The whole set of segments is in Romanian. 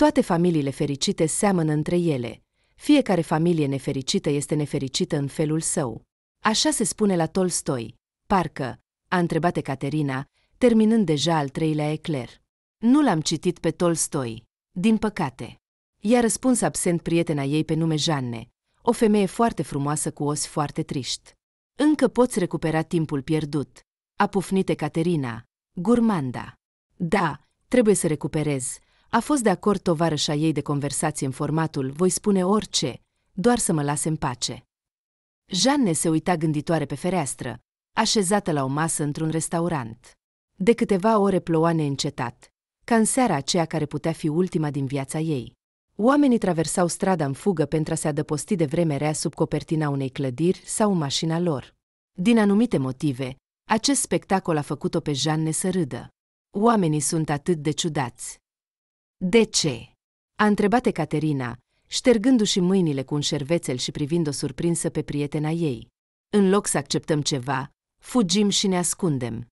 Toate familiile fericite seamănă între ele. Fiecare familie nefericită este nefericită în felul său. Așa se spune la Tolstoi. Parcă, a întrebat Caterina, terminând deja al treilea ecler. Nu l-am citit pe Tolstoi, din păcate. I-a răspuns absent prietena ei pe nume Janne, o femeie foarte frumoasă cu osi foarte triști. Încă poți recupera timpul pierdut, a pufnit Caterina, gurmanda. Da, trebuie să recuperez, a fost de acord tovarășa ei de conversație în formatul voi spune orice, doar să mă lase în pace. Jeanne se uita gânditoare pe fereastră, așezată la o masă într-un restaurant. De câteva ore ploua neîncetat, ca în seara aceea care putea fi ultima din viața ei. Oamenii traversau strada în fugă pentru a se adăposti de vreme rea sub copertina unei clădiri sau în mașina lor. Din anumite motive, acest spectacol a făcut-o pe Jeanne să râdă. Oamenii sunt atât de ciudați. De ce? A întrebat Caterina, ștergându-și mâinile cu un șervețel și privind-o surprinsă pe prietena ei. În loc să acceptăm ceva, fugim și ne ascundem.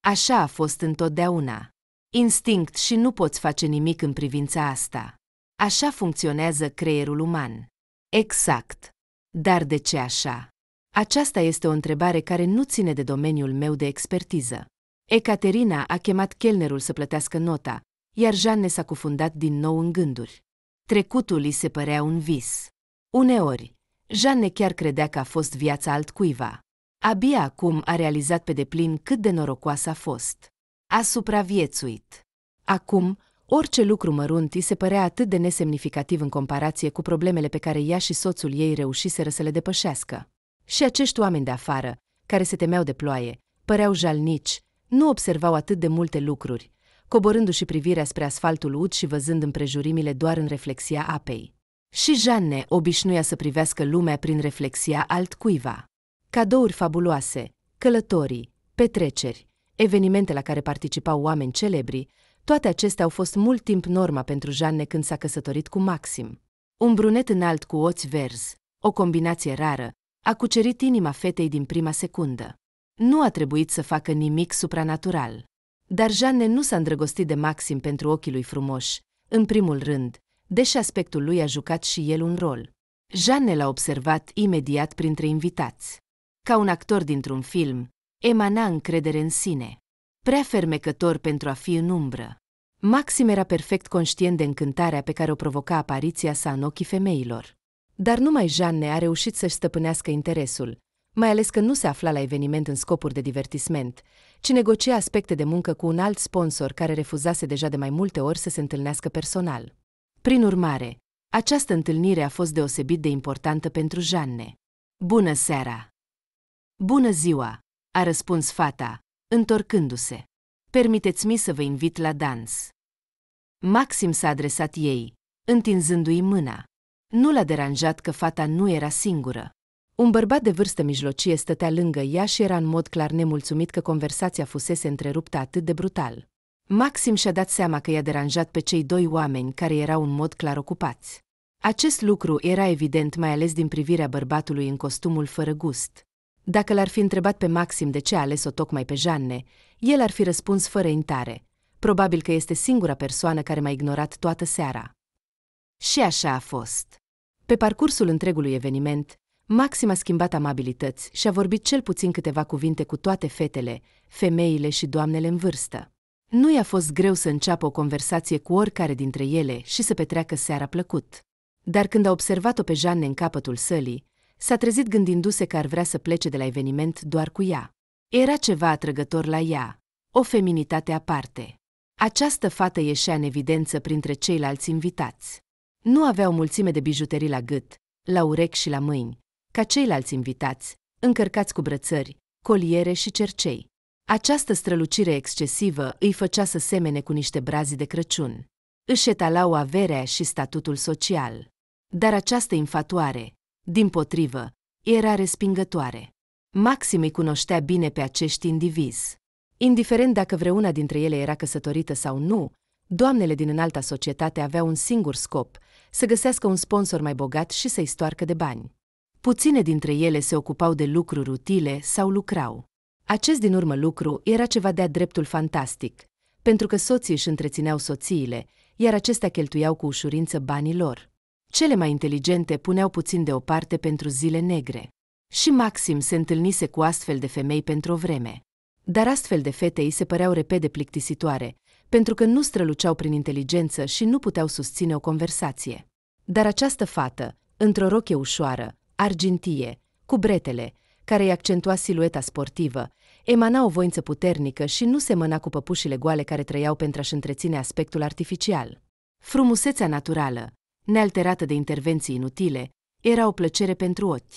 Așa a fost întotdeauna. Instinct și nu poți face nimic în privința asta. Așa funcționează creierul uman. Exact. Dar de ce așa? Aceasta este o întrebare care nu ține de domeniul meu de expertiză. Ecaterina a chemat chelnerul să plătească nota, iar Jeanne s-a cufundat din nou în gânduri. Trecutul îi se părea un vis. Uneori, Jeanne chiar credea că a fost viața altcuiva. Abia acum a realizat pe deplin cât de norocoasă a fost. A supraviețuit. Acum, orice lucru mărunt îi se părea atât de nesemnificativ în comparație cu problemele pe care ea și soțul ei reușiseră să le depășească. Și acești oameni de afară, care se temeau de ploaie, păreau jalnici, nu observau atât de multe lucruri, coborându-și privirea spre asfaltul ud și văzând împrejurimile doar în reflexia apei. Și Jeanne obișnuia să privească lumea prin reflexia altcuiva. Cadouri fabuloase, călătorii, petreceri, evenimente la care participau oameni celebri, toate acestea au fost mult timp norma pentru Jeanne când s-a căsătorit cu Maxim. Un brunet înalt cu oți verzi, o combinație rară, a cucerit inima fetei din prima secundă. Nu a trebuit să facă nimic supranatural. Dar Jeanne nu s-a îndrăgostit de Maxim pentru ochii lui frumoși, în primul rând, deși aspectul lui a jucat și el un rol. Jeanne l-a observat imediat printre invitați. Ca un actor dintr-un film, emana încredere în sine. Prea fermecător pentru a fi în umbră. Maxim era perfect conștient de încântarea pe care o provoca apariția sa în ochii femeilor. Dar numai Jeanne a reușit să-și stăpânească interesul, mai ales că nu se afla la eveniment în scopuri de divertisment, ci negocia aspecte de muncă cu un alt sponsor care refuzase deja de mai multe ori să se întâlnească personal. Prin urmare, această întâlnire a fost deosebit de importantă pentru Janne. Bună seara! Bună ziua! a răspuns fata, întorcându-se. Permiteți-mi să vă invit la dans. Maxim s-a adresat ei, întinzându-i mâna. Nu l-a deranjat că fata nu era singură. Un bărbat de vârstă mijlocie stătea lângă ea și era în mod clar nemulțumit că conversația fusese întreruptă atât de brutal. Maxim și-a dat seama că i-a deranjat pe cei doi oameni care erau în mod clar ocupați. Acest lucru era evident mai ales din privirea bărbatului în costumul fără gust. Dacă l-ar fi întrebat pe Maxim de ce a ales-o tocmai pe Janne, el ar fi răspuns fără intare. Probabil că este singura persoană care m-a ignorat toată seara. Și așa a fost. Pe parcursul întregului eveniment, Maxim a schimbat amabilități și a vorbit cel puțin câteva cuvinte cu toate fetele, femeile și doamnele în vârstă. Nu i-a fost greu să înceapă o conversație cu oricare dintre ele și să petreacă seara plăcut. Dar când a observat-o pe Jeanne în capătul sălii, s-a trezit gândindu-se că ar vrea să plece de la eveniment doar cu ea. Era ceva atrăgător la ea, o feminitate aparte. Această fată ieșea în evidență printre ceilalți invitați. Nu avea o mulțime de bijuterii la gât, la urechi și la mâini, ca ceilalți invitați, încărcați cu brățări, coliere și cercei. Această strălucire excesivă îi făcea să semene cu niște brazi de Crăciun. Își etalau averea și statutul social. Dar această infatuare, din potrivă, era respingătoare. Maxim îi cunoștea bine pe acești indivizi. Indiferent dacă vreuna dintre ele era căsătorită sau nu, doamnele din înalta societate aveau un singur scop, să găsească un sponsor mai bogat și să-i stoarcă de bani. Puține dintre ele se ocupau de lucruri utile sau lucrau. Acest din urmă lucru era ceva de-a dreptul fantastic, pentru că soții își întrețineau soțiile, iar acestea cheltuiau cu ușurință banii lor. Cele mai inteligente puneau puțin deoparte pentru zile negre. Și Maxim se întâlnise cu astfel de femei pentru o vreme. Dar astfel de fete îi se păreau repede plictisitoare, pentru că nu străluceau prin inteligență și nu puteau susține o conversație. Dar această fată, într-o roche ușoară, argintie, cu bretele, care îi accentua silueta sportivă, emana o voință puternică și nu semăna cu păpușile goale care trăiau pentru a-și întreține aspectul artificial. Frumusețea naturală, nealterată de intervenții inutile, era o plăcere pentru ochi.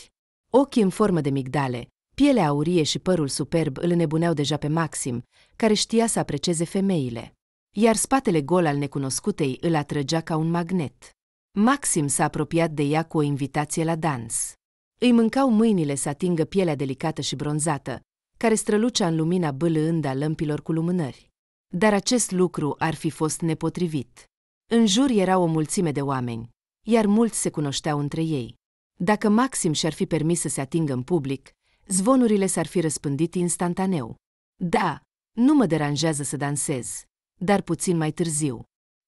Ochii în formă de migdale, pielea aurie și părul superb îl nebuneau deja pe Maxim, care știa să aprecieze femeile. Iar spatele gol al necunoscutei îl atrăgea ca un magnet. Maxim s-a apropiat de ea cu o invitație la dans. Îi mâncau mâinile să atingă pielea delicată și bronzată, care strălucea în lumina bâlând a lămpilor cu lumânări. Dar acest lucru ar fi fost nepotrivit. În jur era o mulțime de oameni, iar mulți se cunoșteau între ei. Dacă Maxim și-ar fi permis să se atingă în public, zvonurile s-ar fi răspândit instantaneu. Da, nu mă deranjează să dansez, dar puțin mai târziu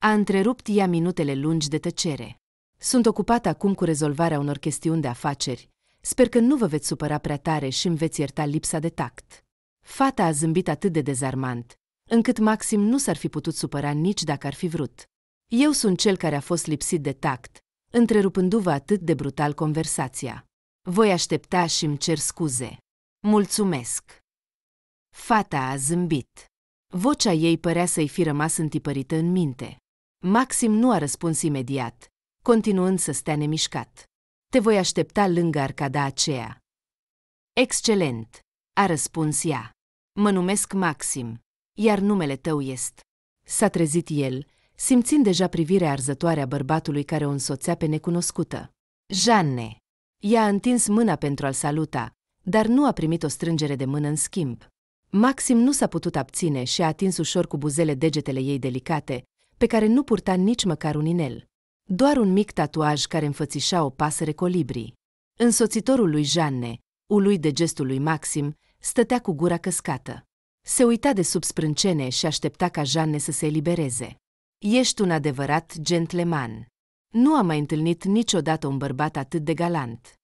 a întrerupt ea minutele lungi de tăcere. Sunt ocupat acum cu rezolvarea unor chestiuni de afaceri. Sper că nu vă veți supăra prea tare și îmi veți ierta lipsa de tact. Fata a zâmbit atât de dezarmant, încât Maxim nu s-ar fi putut supăra nici dacă ar fi vrut. Eu sunt cel care a fost lipsit de tact, întrerupându-vă atât de brutal conversația. Voi aștepta și îmi cer scuze. Mulțumesc! Fata a zâmbit. Vocea ei părea să-i fi rămas întipărită în minte. Maxim nu a răspuns imediat, continuând să stea nemișcat. Te voi aștepta lângă arcada aceea. Excelent, a răspuns ea. Mă numesc Maxim, iar numele tău este. S-a trezit el, simțind deja privirea arzătoare a bărbatului care o însoțea pe necunoscută. Janne. Ea a întins mâna pentru a-l saluta, dar nu a primit o strângere de mână în schimb. Maxim nu s-a putut abține și a atins ușor cu buzele degetele ei delicate, pe care nu purta nici măcar un inel. Doar un mic tatuaj care înfățișa o pasăre colibri. Însoțitorul lui Janne, ului de gestul lui Maxim, stătea cu gura căscată. Se uita de sub sprâncene și aștepta ca Janne să se elibereze. Ești un adevărat gentleman. Nu am mai întâlnit niciodată un bărbat atât de galant.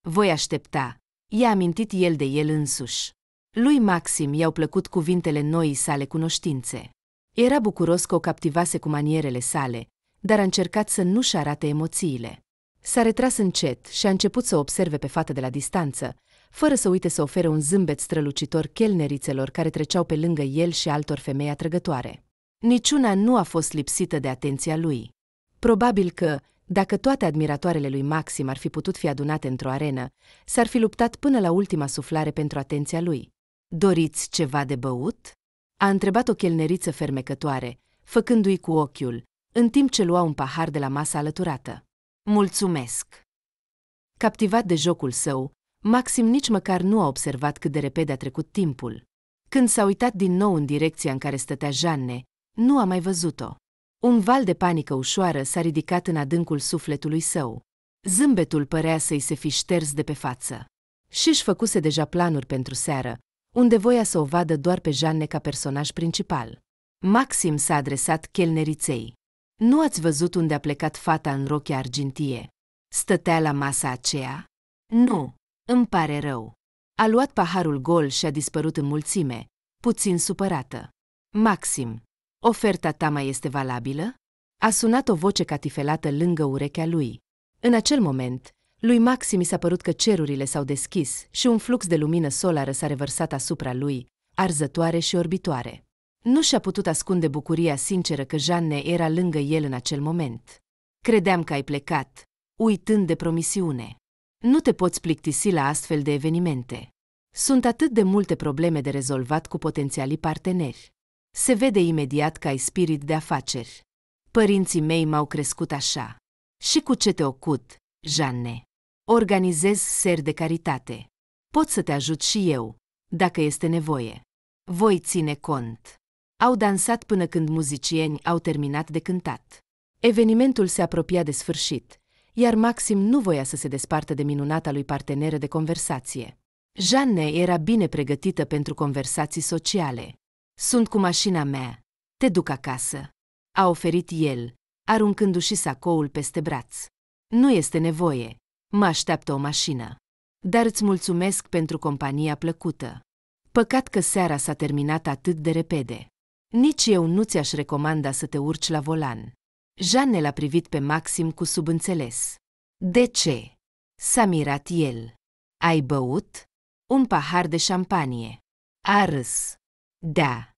Voi aștepta. I-a amintit el de el însuși. Lui Maxim i-au plăcut cuvintele noii sale cunoștințe. Era bucuros că o captivase cu manierele sale, dar a încercat să nu-și arate emoțiile. S-a retras încet și a început să observe pe fată de la distanță, fără să uite să ofere un zâmbet strălucitor chelnerițelor care treceau pe lângă el și altor femei atrăgătoare. Niciuna nu a fost lipsită de atenția lui. Probabil că, dacă toate admiratoarele lui Maxim ar fi putut fi adunate într-o arenă, s-ar fi luptat până la ultima suflare pentru atenția lui. Doriți ceva de băut? a întrebat o chelneriță fermecătoare, făcându-i cu ochiul, în timp ce lua un pahar de la masa alăturată. Mulțumesc! Captivat de jocul său, Maxim nici măcar nu a observat cât de repede a trecut timpul. Când s-a uitat din nou în direcția în care stătea Janne, nu a mai văzut-o. Un val de panică ușoară s-a ridicat în adâncul sufletului său. Zâmbetul părea să-i se fi șters de pe față. Și-și făcuse deja planuri pentru seară, unde voia să o vadă doar pe Jeanne ca personaj principal. Maxim s-a adresat chelneriței. Nu ați văzut unde a plecat fata în rochea argintie? Stătea la masa aceea? Nu, îmi pare rău. A luat paharul gol și a dispărut în mulțime, puțin supărată. Maxim, oferta ta mai este valabilă? A sunat o voce catifelată lângă urechea lui. În acel moment, lui Maxi mi s-a părut că cerurile s-au deschis și un flux de lumină solară s-a revărsat asupra lui, arzătoare și orbitoare. Nu și-a putut ascunde bucuria sinceră că Jeanne era lângă el în acel moment. Credeam că ai plecat, uitând de promisiune. Nu te poți plictisi la astfel de evenimente. Sunt atât de multe probleme de rezolvat cu potențialii parteneri. Se vede imediat că ai spirit de afaceri. Părinții mei m-au crescut așa. Și cu ce te ocut, Jeanne? Organizez ser de caritate. Pot să te ajut și eu, dacă este nevoie. Voi ține cont. Au dansat până când muzicieni au terminat de cântat. Evenimentul se apropia de sfârșit, iar Maxim nu voia să se despartă de minunata lui parteneră de conversație. Jeanne era bine pregătită pentru conversații sociale. Sunt cu mașina mea. Te duc acasă. A oferit el, aruncându-și sacoul peste braț. Nu este nevoie. Mă așteaptă o mașină. Dar îți mulțumesc pentru compania plăcută. Păcat că seara s-a terminat atât de repede. Nici eu nu ți-aș recomanda să te urci la volan. Jeanne l-a privit pe Maxim cu subînțeles. De ce? S-a mirat el. Ai băut? Un pahar de șampanie. A râs. Da.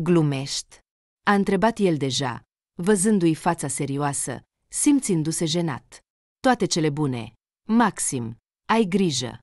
Glumești? A întrebat el deja, văzându-i fața serioasă, simțindu-se jenat. Toate cele bune, Maxim, ai grijă!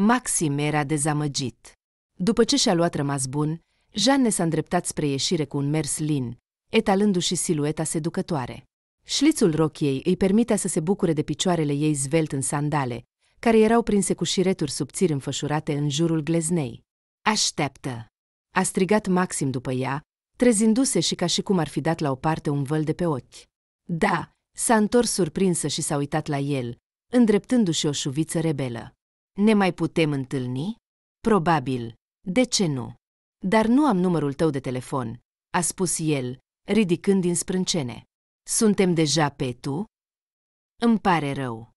Maxim era dezamăgit. După ce și-a luat rămas bun, Jeanne s-a îndreptat spre ieșire cu un mers lin, etalându-și silueta seducătoare. Șlițul rochiei îi permitea să se bucure de picioarele ei zvelt în sandale, care erau prinse cu șireturi subțiri înfășurate în jurul gleznei. Așteaptă! A strigat Maxim după ea, trezindu-se și ca și cum ar fi dat la o parte un văl de pe ochi. Da, s-a întors surprinsă și s-a uitat la el, îndreptându-și o șuviță rebelă. Ne mai putem întâlni? Probabil. De ce nu? Dar nu am numărul tău de telefon, a spus el, ridicând din sprâncene. Suntem deja pe tu? Îmi pare rău.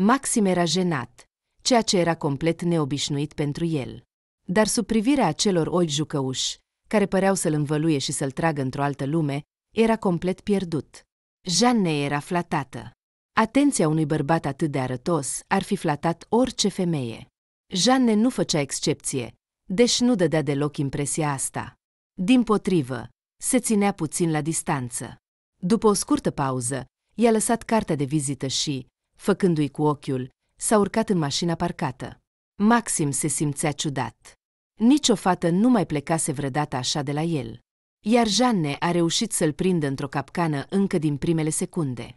Maxim era jenat, ceea ce era complet neobișnuit pentru el. Dar sub privirea acelor ochi jucăuși, care păreau să-l învăluie și să-l tragă într-o altă lume, era complet pierdut. Jeanne era flatată. Atenția unui bărbat atât de arătos ar fi flatat orice femeie. Jeanne nu făcea excepție, deși nu dădea deloc impresia asta. Din potrivă, se ținea puțin la distanță. După o scurtă pauză, i-a lăsat cartea de vizită și, făcându-i cu ochiul, s-a urcat în mașina parcată. Maxim se simțea ciudat. Nici o fată nu mai plecase vreodată așa de la el. Iar Jeanne a reușit să-l prindă într-o capcană încă din primele secunde.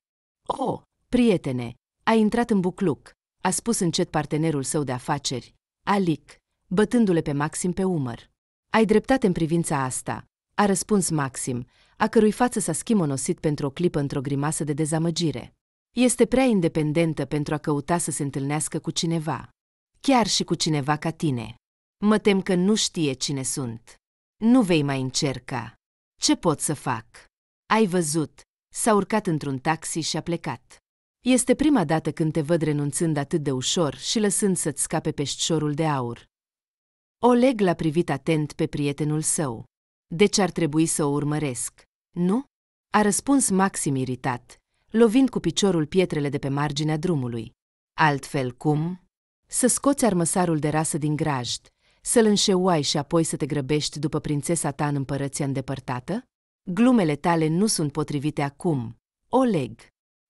oh, Prietene, ai intrat în bucluc, a spus încet partenerul său de afaceri, Alic, bătându-le pe Maxim pe umăr. Ai dreptate în privința asta, a răspuns Maxim, a cărui față s-a schimonosit pentru o clipă într-o grimasă de dezamăgire. Este prea independentă pentru a căuta să se întâlnească cu cineva. Chiar și cu cineva ca tine. Mă tem că nu știe cine sunt. Nu vei mai încerca. Ce pot să fac? Ai văzut, s-a urcat într-un taxi și a plecat. Este prima dată când te văd renunțând atât de ușor și lăsând să-ți scape peștiorul de aur. Oleg l-a privit atent pe prietenul său. De Deci ar trebui să o urmăresc, nu? A răspuns Maxim iritat, lovind cu piciorul pietrele de pe marginea drumului. Altfel cum? Să scoți armăsarul de rasă din grajd, să-l înșeuai și apoi să te grăbești după prințesa ta în împărăția îndepărtată? Glumele tale nu sunt potrivite acum, Oleg.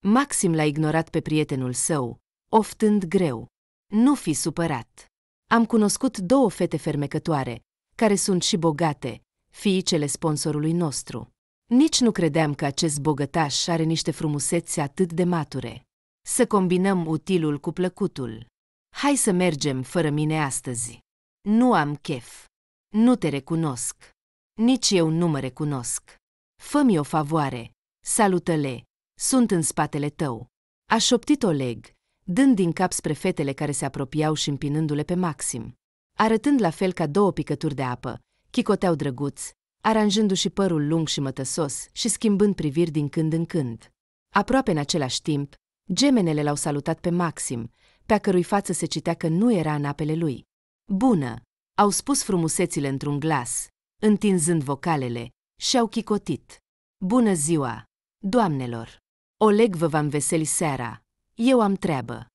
Maxim l-a ignorat pe prietenul său, oftând greu. Nu fi supărat. Am cunoscut două fete fermecătoare, care sunt și bogate, fiicele sponsorului nostru. Nici nu credeam că acest bogătaș are niște frumusețe atât de mature. Să combinăm utilul cu plăcutul. Hai să mergem fără mine astăzi. Nu am chef. Nu te recunosc. Nici eu nu mă recunosc. Fă-mi o favoare. Salută-le. Sunt în spatele tău. A șoptit Oleg, dând din cap spre fetele care se apropiau și împinându-le pe Maxim. Arătând la fel ca două picături de apă, chicoteau drăguți, aranjându-și părul lung și mătăsos și schimbând priviri din când în când. Aproape în același timp, gemenele l-au salutat pe Maxim, pe a cărui față se citea că nu era în apele lui. Bună! Au spus frumusețile într-un glas, întinzând vocalele, și au chicotit. Bună ziua, doamnelor! Oleg vă am veseli seara. Eu am treabă.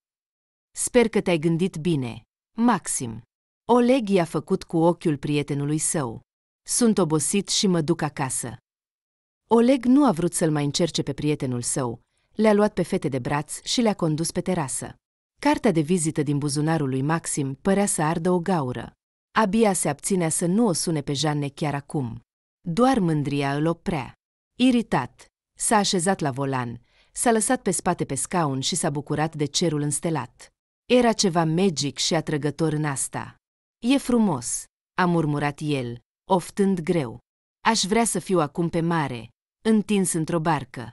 Sper că te-ai gândit bine. Maxim. Oleg i-a făcut cu ochiul prietenului său. Sunt obosit și mă duc acasă. Oleg nu a vrut să-l mai încerce pe prietenul său, le-a luat pe fete de braț și le-a condus pe terasă. Cartea de vizită din buzunarul lui Maxim părea să ardă o gaură. Abia se abținea să nu o sune pe Janne chiar acum. Doar mândria îl oprea. Iritat, s-a așezat la volan, s-a lăsat pe spate pe scaun și s-a bucurat de cerul înstelat. Era ceva magic și atrăgător în asta. E frumos, a murmurat el, oftând greu. Aș vrea să fiu acum pe mare, întins într-o barcă.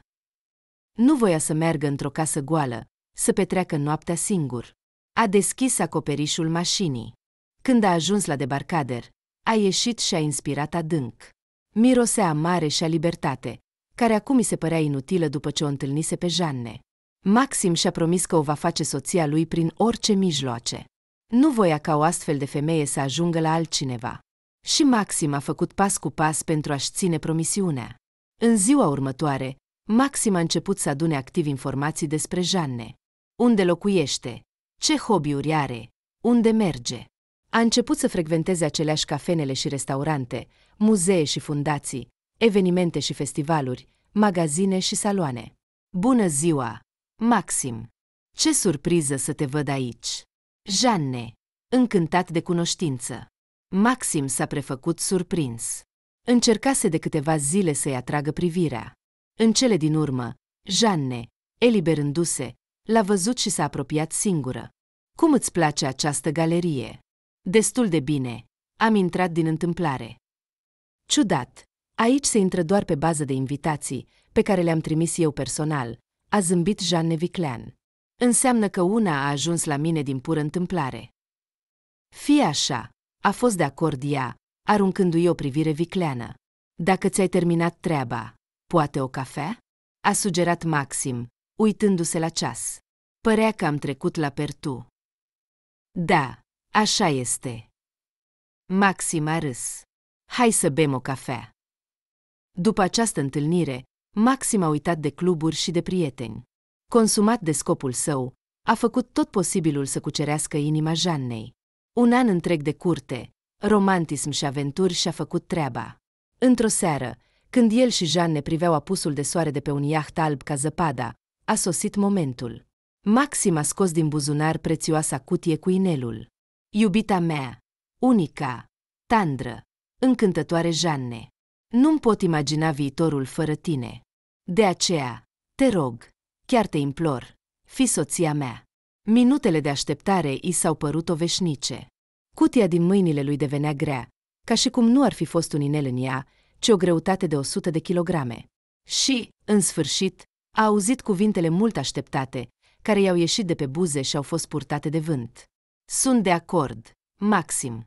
Nu voia să meargă într-o casă goală, să petreacă noaptea singur. A deschis acoperișul mașinii. Când a ajuns la debarcader, a ieșit și a inspirat adânc. Mirosea mare și a libertate, care acum îi se părea inutilă după ce o întâlnise pe Janne. Maxim și-a promis că o va face soția lui prin orice mijloace. Nu voia ca o astfel de femeie să ajungă la altcineva. Și Maxim a făcut pas cu pas pentru a-și ține promisiunea. În ziua următoare, Maxim a început să adune activ informații despre Janne. Unde locuiește? Ce hobby-uri are? Unde merge? A început să frecventeze aceleași cafenele și restaurante, muzee și fundații, evenimente și festivaluri, magazine și saloane. Bună ziua! Maxim! Ce surpriză să te văd aici! Janne! Încântat de cunoștință! Maxim s-a prefăcut surprins. Încercase de câteva zile să-i atragă privirea. În cele din urmă, Janne, eliberându-se, l-a văzut și s-a apropiat singură. Cum îți place această galerie? Destul de bine. Am intrat din întâmplare. Ciudat, Aici se intră doar pe bază de invitații, pe care le-am trimis eu personal, a zâmbit Jean Neviclean. Înseamnă că una a ajuns la mine din pură întâmplare. Fie așa, a fost de acord ea, aruncându-i o privire vicleană. Dacă ți-ai terminat treaba, poate o cafea? A sugerat Maxim, uitându-se la ceas. Părea că am trecut la pertu. Da, așa este. Maxim a râs. Hai să bem o cafea. După această întâlnire, Maxim a uitat de cluburi și de prieteni. Consumat de scopul său, a făcut tot posibilul să cucerească inima Jannei. Un an întreg de curte, romantism și aventuri și-a făcut treaba. Într-o seară, când el și Jeanne priveau apusul de soare de pe un iaht alb ca zăpada, a sosit momentul. Maxim a scos din buzunar prețioasa cutie cu inelul. Iubita mea, unica, tandră, încântătoare Jeanne. Nu-mi pot imagina viitorul fără tine. De aceea, te rog, chiar te implor, fi soția mea. Minutele de așteptare i s-au părut o veșnice. Cutia din mâinile lui devenea grea, ca și cum nu ar fi fost un inel în ea, ci o greutate de 100 de kilograme. Și, în sfârșit, a auzit cuvintele mult așteptate, care i-au ieșit de pe buze și au fost purtate de vânt. Sunt de acord, Maxim.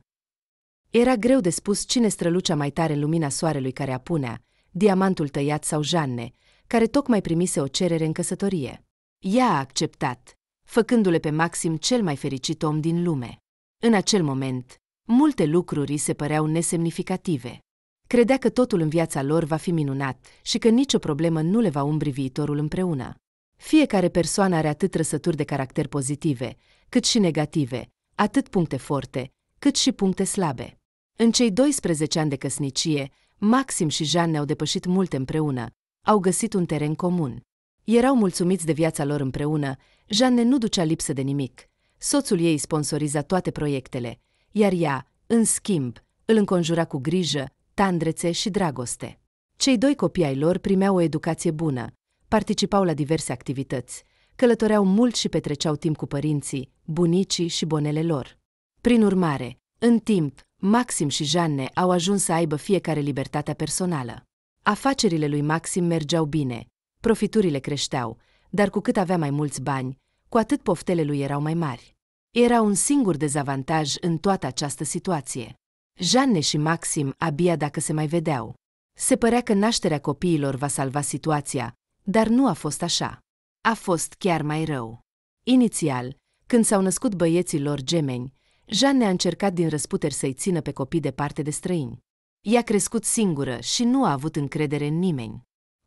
Era greu de spus cine strălucea mai tare în lumina soarelui care apunea, diamantul tăiat sau Janne, care tocmai primise o cerere în căsătorie. Ea a acceptat, făcându-le pe Maxim cel mai fericit om din lume. În acel moment, multe lucruri se păreau nesemnificative. Credea că totul în viața lor va fi minunat și că nicio problemă nu le va umbri viitorul împreună. Fiecare persoană are atât răsături de caracter pozitive, cât și negative, atât puncte forte, cât și puncte slabe. În cei 12 ani de căsnicie, Maxim și Jean ne-au depășit mult împreună, au găsit un teren comun. Erau mulțumiți de viața lor împreună, Jeanne nu ducea lipsă de nimic. Soțul ei sponsoriza toate proiectele, iar ea, în schimb, îl înconjura cu grijă, tandrețe și dragoste. Cei doi copii ai lor primeau o educație bună, participau la diverse activități, călătoreau mult și petreceau timp cu părinții, bunicii și bonele lor. Prin urmare, în timp, Maxim și Janne au ajuns să aibă fiecare libertatea personală. Afacerile lui Maxim mergeau bine, profiturile creșteau, dar cu cât avea mai mulți bani, cu atât poftele lui erau mai mari. Era un singur dezavantaj în toată această situație. Janne și Maxim abia dacă se mai vedeau. Se părea că nașterea copiilor va salva situația, dar nu a fost așa. A fost chiar mai rău. Inițial, când s-au născut băieții lor gemeni, Jeanne a încercat din răsputeri să-i țină pe copii departe de străini. Ea a crescut singură și nu a avut încredere în nimeni.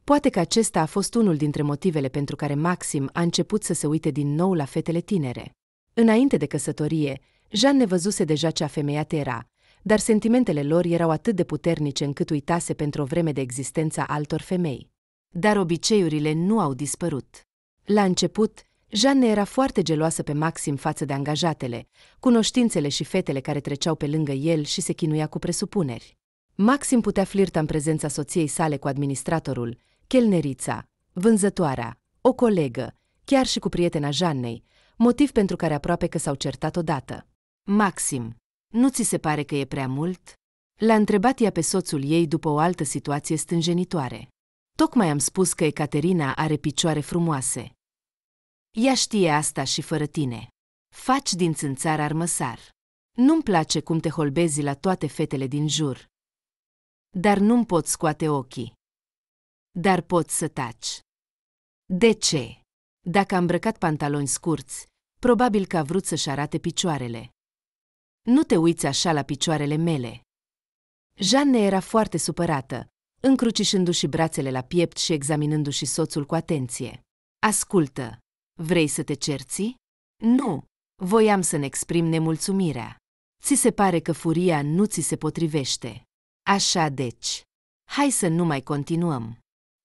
Poate că acesta a fost unul dintre motivele pentru care Maxim a început să se uite din nou la fetele tinere. Înainte de căsătorie, Jeanne văzuse deja ce afemeiată era, dar sentimentele lor erau atât de puternice încât uitase pentru o vreme de existența altor femei. Dar obiceiurile nu au dispărut. La început, Jeanne era foarte geloasă pe Maxim față de angajatele, cunoștințele și fetele care treceau pe lângă el și se chinuia cu presupuneri. Maxim putea flirta în prezența soției sale cu administratorul, chelnerița, vânzătoarea, o colegă, chiar și cu prietena Jeannei, motiv pentru care aproape că s-au certat odată. Maxim, nu ți se pare că e prea mult? L-a întrebat ea pe soțul ei după o altă situație stânjenitoare. Tocmai am spus că Ecaterina are picioare frumoase. Ea știe asta și fără tine. Faci din țânțar armăsar. Nu-mi place cum te holbezi la toate fetele din jur. Dar nu-mi pot scoate ochii. Dar pot să taci. De ce? Dacă a îmbrăcat pantaloni scurți, probabil că a vrut să-și arate picioarele. Nu te uiți așa la picioarele mele. Jeanne era foarte supărată, încrucișându-și brațele la piept și examinându-și soțul cu atenție. Ascultă! Vrei să te cerți? Nu. Voiam să ne exprim nemulțumirea. Ți se pare că furia nu ți se potrivește. Așa deci. Hai să nu mai continuăm.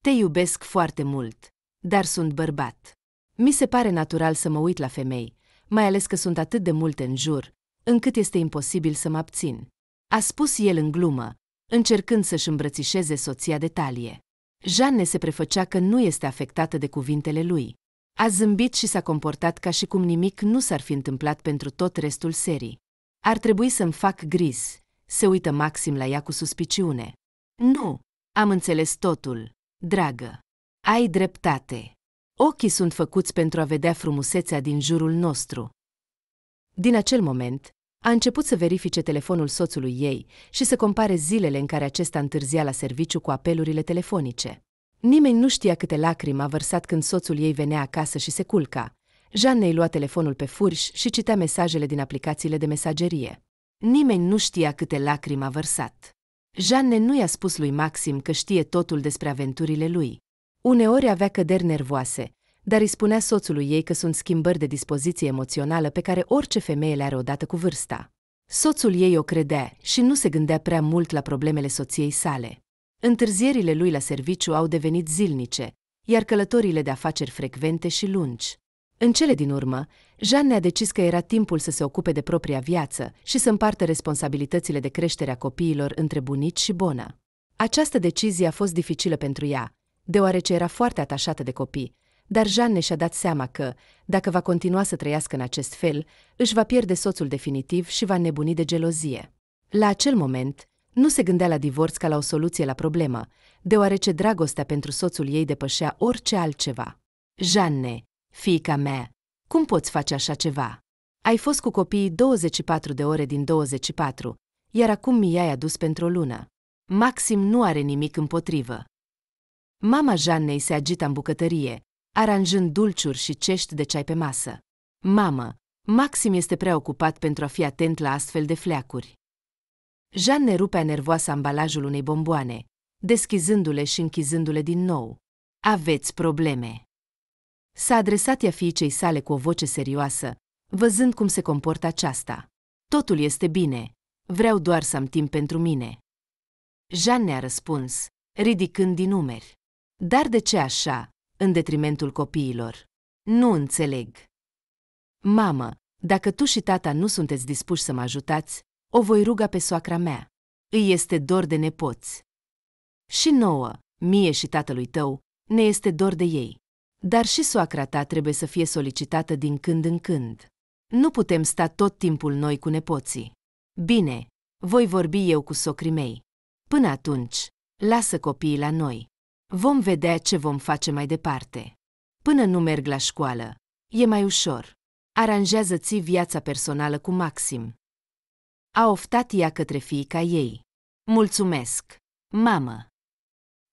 Te iubesc foarte mult, dar sunt bărbat. Mi se pare natural să mă uit la femei, mai ales că sunt atât de multe în jur, încât este imposibil să mă abțin. A spus el în glumă, încercând să-și îmbrățișeze soția de talie. Jeanne se prefăcea că nu este afectată de cuvintele lui. A zâmbit și s-a comportat ca și cum nimic nu s-ar fi întâmplat pentru tot restul serii. Ar trebui să-mi fac gris. Se uită Maxim la ea cu suspiciune. Nu, am înțeles totul, dragă. Ai dreptate. Ochii sunt făcuți pentru a vedea frumusețea din jurul nostru. Din acel moment, a început să verifice telefonul soțului ei și să compare zilele în care acesta întârzia la serviciu cu apelurile telefonice. Nimeni nu știa câte lacrimi a vărsat când soțul ei venea acasă și se culca. Jeanne îi lua telefonul pe furș și citea mesajele din aplicațiile de mesagerie. Nimeni nu știa câte lacrimi a vărsat. Jeanne nu i-a spus lui Maxim că știe totul despre aventurile lui. Uneori avea căderi nervoase, dar îi spunea soțului ei că sunt schimbări de dispoziție emoțională pe care orice femeie le are odată cu vârsta. Soțul ei o credea și nu se gândea prea mult la problemele soției sale. Întârzierile lui la serviciu au devenit zilnice, iar călătorile de afaceri frecvente și lungi. În cele din urmă, Jeanne a decis că era timpul să se ocupe de propria viață și să împartă responsabilitățile de creștere a copiilor între bunici și bona. Această decizie a fost dificilă pentru ea, deoarece era foarte atașată de copii, dar Jeanne și-a dat seama că, dacă va continua să trăiască în acest fel, își va pierde soțul definitiv și va nebuni de gelozie. La acel moment, nu se gândea la divorț ca la o soluție la problemă, deoarece dragostea pentru soțul ei depășea orice altceva. Janne, fiica mea, cum poți face așa ceva? Ai fost cu copiii 24 de ore din 24, iar acum mi i-ai adus pentru o lună. Maxim nu are nimic împotrivă. Mama Jannei se agita în bucătărie, aranjând dulciuri și cești de ceai pe masă. Mamă, Maxim este preocupat pentru a fi atent la astfel de fleacuri ne rupea nervoasă ambalajul unei bomboane, deschizându-le și închizându-le din nou. Aveți probleme. S-a adresat ea fiicei sale cu o voce serioasă, văzând cum se comportă aceasta. Totul este bine. Vreau doar să am timp pentru mine. ne a răspuns, ridicând din umeri. Dar de ce așa, în detrimentul copiilor? Nu înțeleg. Mamă, dacă tu și tata nu sunteți dispuși să mă ajutați, o voi ruga pe soacra mea. Îi este dor de nepoți. Și nouă, mie și tatălui tău, ne este dor de ei. Dar și soacra ta trebuie să fie solicitată din când în când. Nu putem sta tot timpul noi cu nepoții. Bine, voi vorbi eu cu socrii mei. Până atunci, lasă copiii la noi. Vom vedea ce vom face mai departe. Până nu merg la școală, e mai ușor. Aranjează-ți viața personală cu Maxim. A oftat ea către fiica ei. Mulțumesc! Mamă!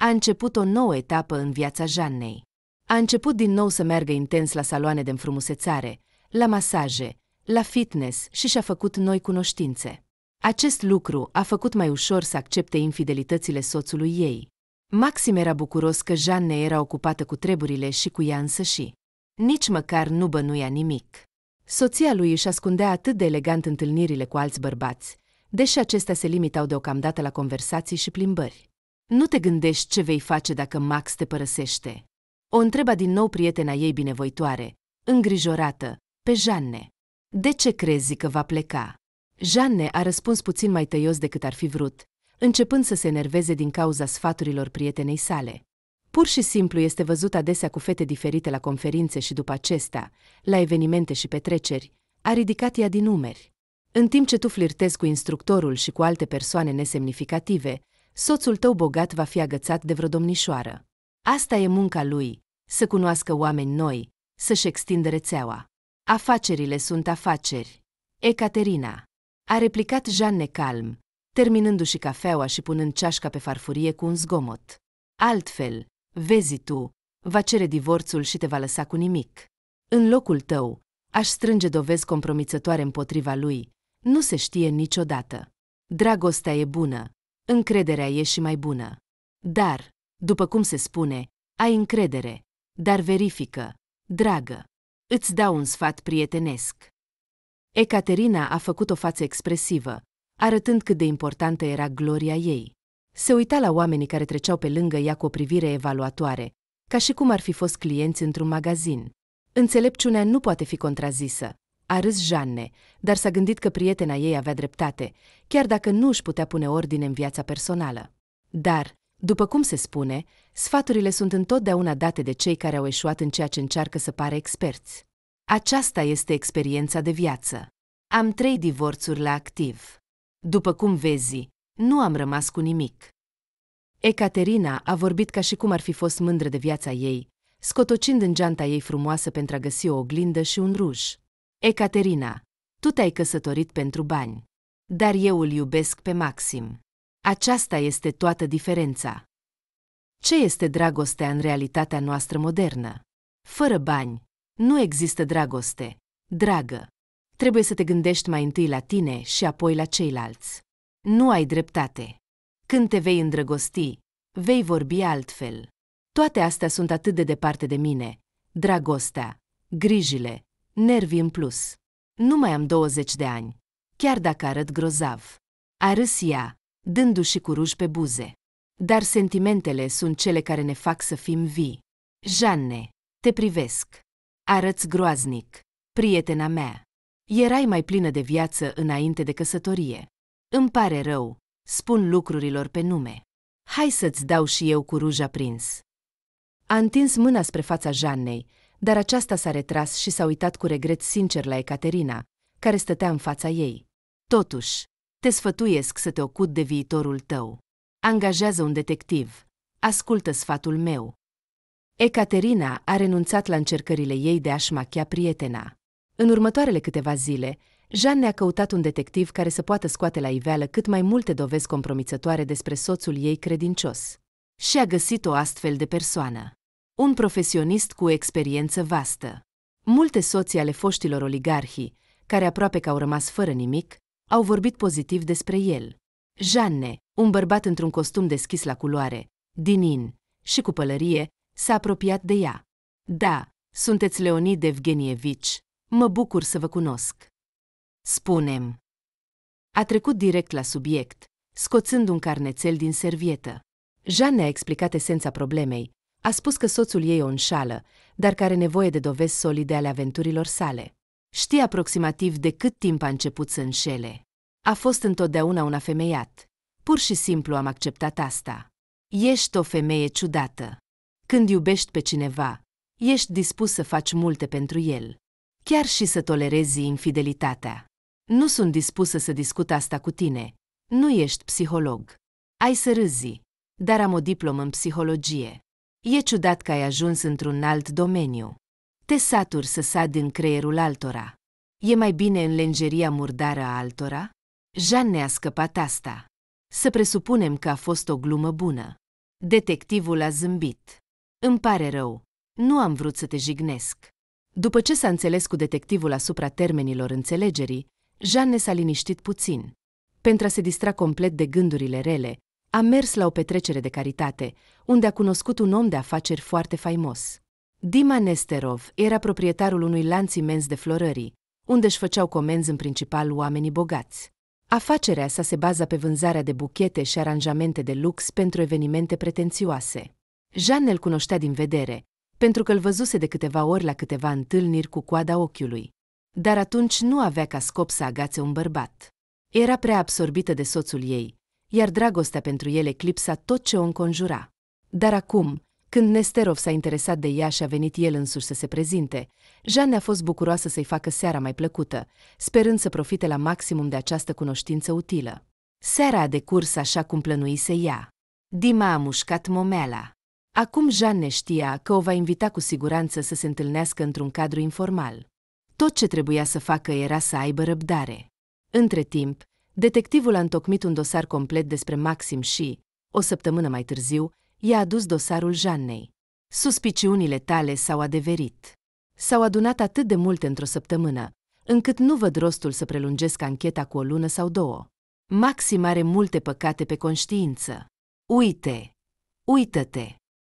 A început o nouă etapă în viața Jannei. A început din nou să meargă intens la saloane de înfrumusețare, la masaje, la fitness și și-a făcut noi cunoștințe. Acest lucru a făcut mai ușor să accepte infidelitățile soțului ei. Maxim era bucuros că Jeanne era ocupată cu treburile și cu ea și Nici măcar nu bănuia nimic. Soția lui își ascundea atât de elegant întâlnirile cu alți bărbați, deși acestea se limitau deocamdată la conversații și plimbări. Nu te gândești ce vei face dacă Max te părăsește. O întreba din nou prietena ei binevoitoare, îngrijorată, pe Janne. De ce crezi că va pleca? Janne a răspuns puțin mai tăios decât ar fi vrut, începând să se enerveze din cauza sfaturilor prietenei sale. Pur și simplu este văzut adesea cu fete diferite la conferințe și după acestea, la evenimente și petreceri, a ridicat ea din numeri. În timp ce tu flirtezi cu instructorul și cu alte persoane nesemnificative, soțul tău bogat va fi agățat de vreo domnișoară. Asta e munca lui, să cunoască oameni noi, să-și extindă rețeaua. Afacerile sunt afaceri. Ecaterina. A replicat Jean necalm, terminându-și cafeaua și punând ceașca pe farfurie cu un zgomot. Altfel, Vezi tu, va cere divorțul și te va lăsa cu nimic. În locul tău, aș strânge dovezi compromițătoare împotriva lui. Nu se știe niciodată. Dragostea e bună, încrederea e și mai bună. Dar, după cum se spune, ai încredere, dar verifică, dragă. Îți dau un sfat prietenesc. Ecaterina a făcut o față expresivă, arătând cât de importantă era gloria ei. Se uita la oamenii care treceau pe lângă ea cu o privire evaluatoare, ca și cum ar fi fost clienți într-un magazin. Înțelepciunea nu poate fi contrazisă. A râs Janne, dar s-a gândit că prietena ei avea dreptate, chiar dacă nu își putea pune ordine în viața personală. Dar, după cum se spune, sfaturile sunt întotdeauna date de cei care au eșuat în ceea ce încearcă să pare experți. Aceasta este experiența de viață. Am trei divorțuri la activ. După cum vezi, nu am rămas cu nimic. Ecaterina a vorbit ca și cum ar fi fost mândră de viața ei, scotocind în geanta ei frumoasă pentru a găsi o oglindă și un ruj. Ecaterina, tu te-ai căsătorit pentru bani, dar eu îl iubesc pe Maxim. Aceasta este toată diferența. Ce este dragostea în realitatea noastră modernă? Fără bani, nu există dragoste. Dragă, trebuie să te gândești mai întâi la tine și apoi la ceilalți. Nu ai dreptate. Când te vei îndrăgosti, vei vorbi altfel. Toate astea sunt atât de departe de mine. Dragostea, grijile, nervii în plus. Nu mai am 20 de ani, chiar dacă arăt grozav. A râs ea, dându-și cu ruj pe buze. Dar sentimentele sunt cele care ne fac să fim vii. Janne, te privesc. Arăți groaznic, prietena mea. Erai mai plină de viață înainte de căsătorie. Îmi pare rău, spun lucrurilor pe nume. Hai să-ți dau și eu cu ruja prins. A întins mâna spre fața Jannei, dar aceasta s-a retras și s-a uitat cu regret sincer la Ecaterina, care stătea în fața ei. Totuși, te sfătuiesc să te ocut de viitorul tău. Angajează un detectiv. Ascultă sfatul meu. Ecaterina a renunțat la încercările ei de a-și machia prietena. În următoarele câteva zile, Jean ne-a căutat un detectiv care să poată scoate la iveală cât mai multe dovezi compromițătoare despre soțul ei credincios. Și a găsit o astfel de persoană. Un profesionist cu experiență vastă. Multe soții ale foștilor oligarhii, care aproape că au rămas fără nimic, au vorbit pozitiv despre el. Jeanne, un bărbat într-un costum deschis la culoare, dinin și cu pălărie, s-a apropiat de ea. Da, sunteți Leonid Evgenievici, mă bucur să vă cunosc. Spunem. A trecut direct la subiect, scoțând un carnețel din servietă. Jeanne a explicat esența problemei, a spus că soțul ei o înșală, dar care are nevoie de dovezi solide ale aventurilor sale. Știe aproximativ de cât timp a început să înșele. A fost întotdeauna un afemeiat. Pur și simplu am acceptat asta. Ești o femeie ciudată. Când iubești pe cineva, ești dispus să faci multe pentru el. Chiar și să tolerezi infidelitatea. Nu sunt dispusă să discut asta cu tine. Nu ești psiholog. Ai să râzi, dar am o diplomă în psihologie. E ciudat că ai ajuns într-un alt domeniu. Te saturi să sad în creierul altora. E mai bine în lenjeria murdară a altora? Jean ne-a scăpat asta. Să presupunem că a fost o glumă bună. Detectivul a zâmbit. Îmi pare rău. Nu am vrut să te jignesc. După ce s-a înțeles cu detectivul asupra termenilor înțelegerii, Jeanne s-a liniștit puțin. Pentru a se distra complet de gândurile rele, a mers la o petrecere de caritate, unde a cunoscut un om de afaceri foarte faimos. Dima Nesterov era proprietarul unui lanț imens de florării, unde își făceau comenzi în principal oamenii bogați. Afacerea sa se baza pe vânzarea de buchete și aranjamente de lux pentru evenimente pretențioase. Jeanne îl cunoștea din vedere, pentru că îl văzuse de câteva ori la câteva întâlniri cu coada ochiului dar atunci nu avea ca scop să agațe un bărbat. Era prea absorbită de soțul ei, iar dragostea pentru el eclipsa tot ce o înconjura. Dar acum, când Nesterov s-a interesat de ea și a venit el însuși să se prezinte, Jeanne a fost bucuroasă să-i facă seara mai plăcută, sperând să profite la maximum de această cunoștință utilă. Seara a decurs așa cum plănuise ea. Dima a mușcat momela. Acum Jeanne știa că o va invita cu siguranță să se întâlnească într-un cadru informal. Tot ce trebuia să facă era să aibă răbdare. Între timp, detectivul a întocmit un dosar complet despre Maxim și, o săptămână mai târziu, i-a adus dosarul Jannei. Suspiciunile tale s-au adeverit. S-au adunat atât de multe într-o săptămână, încât nu văd rostul să prelungesc ancheta cu o lună sau două. Maxim are multe păcate pe conștiință. Uite! Uită-te!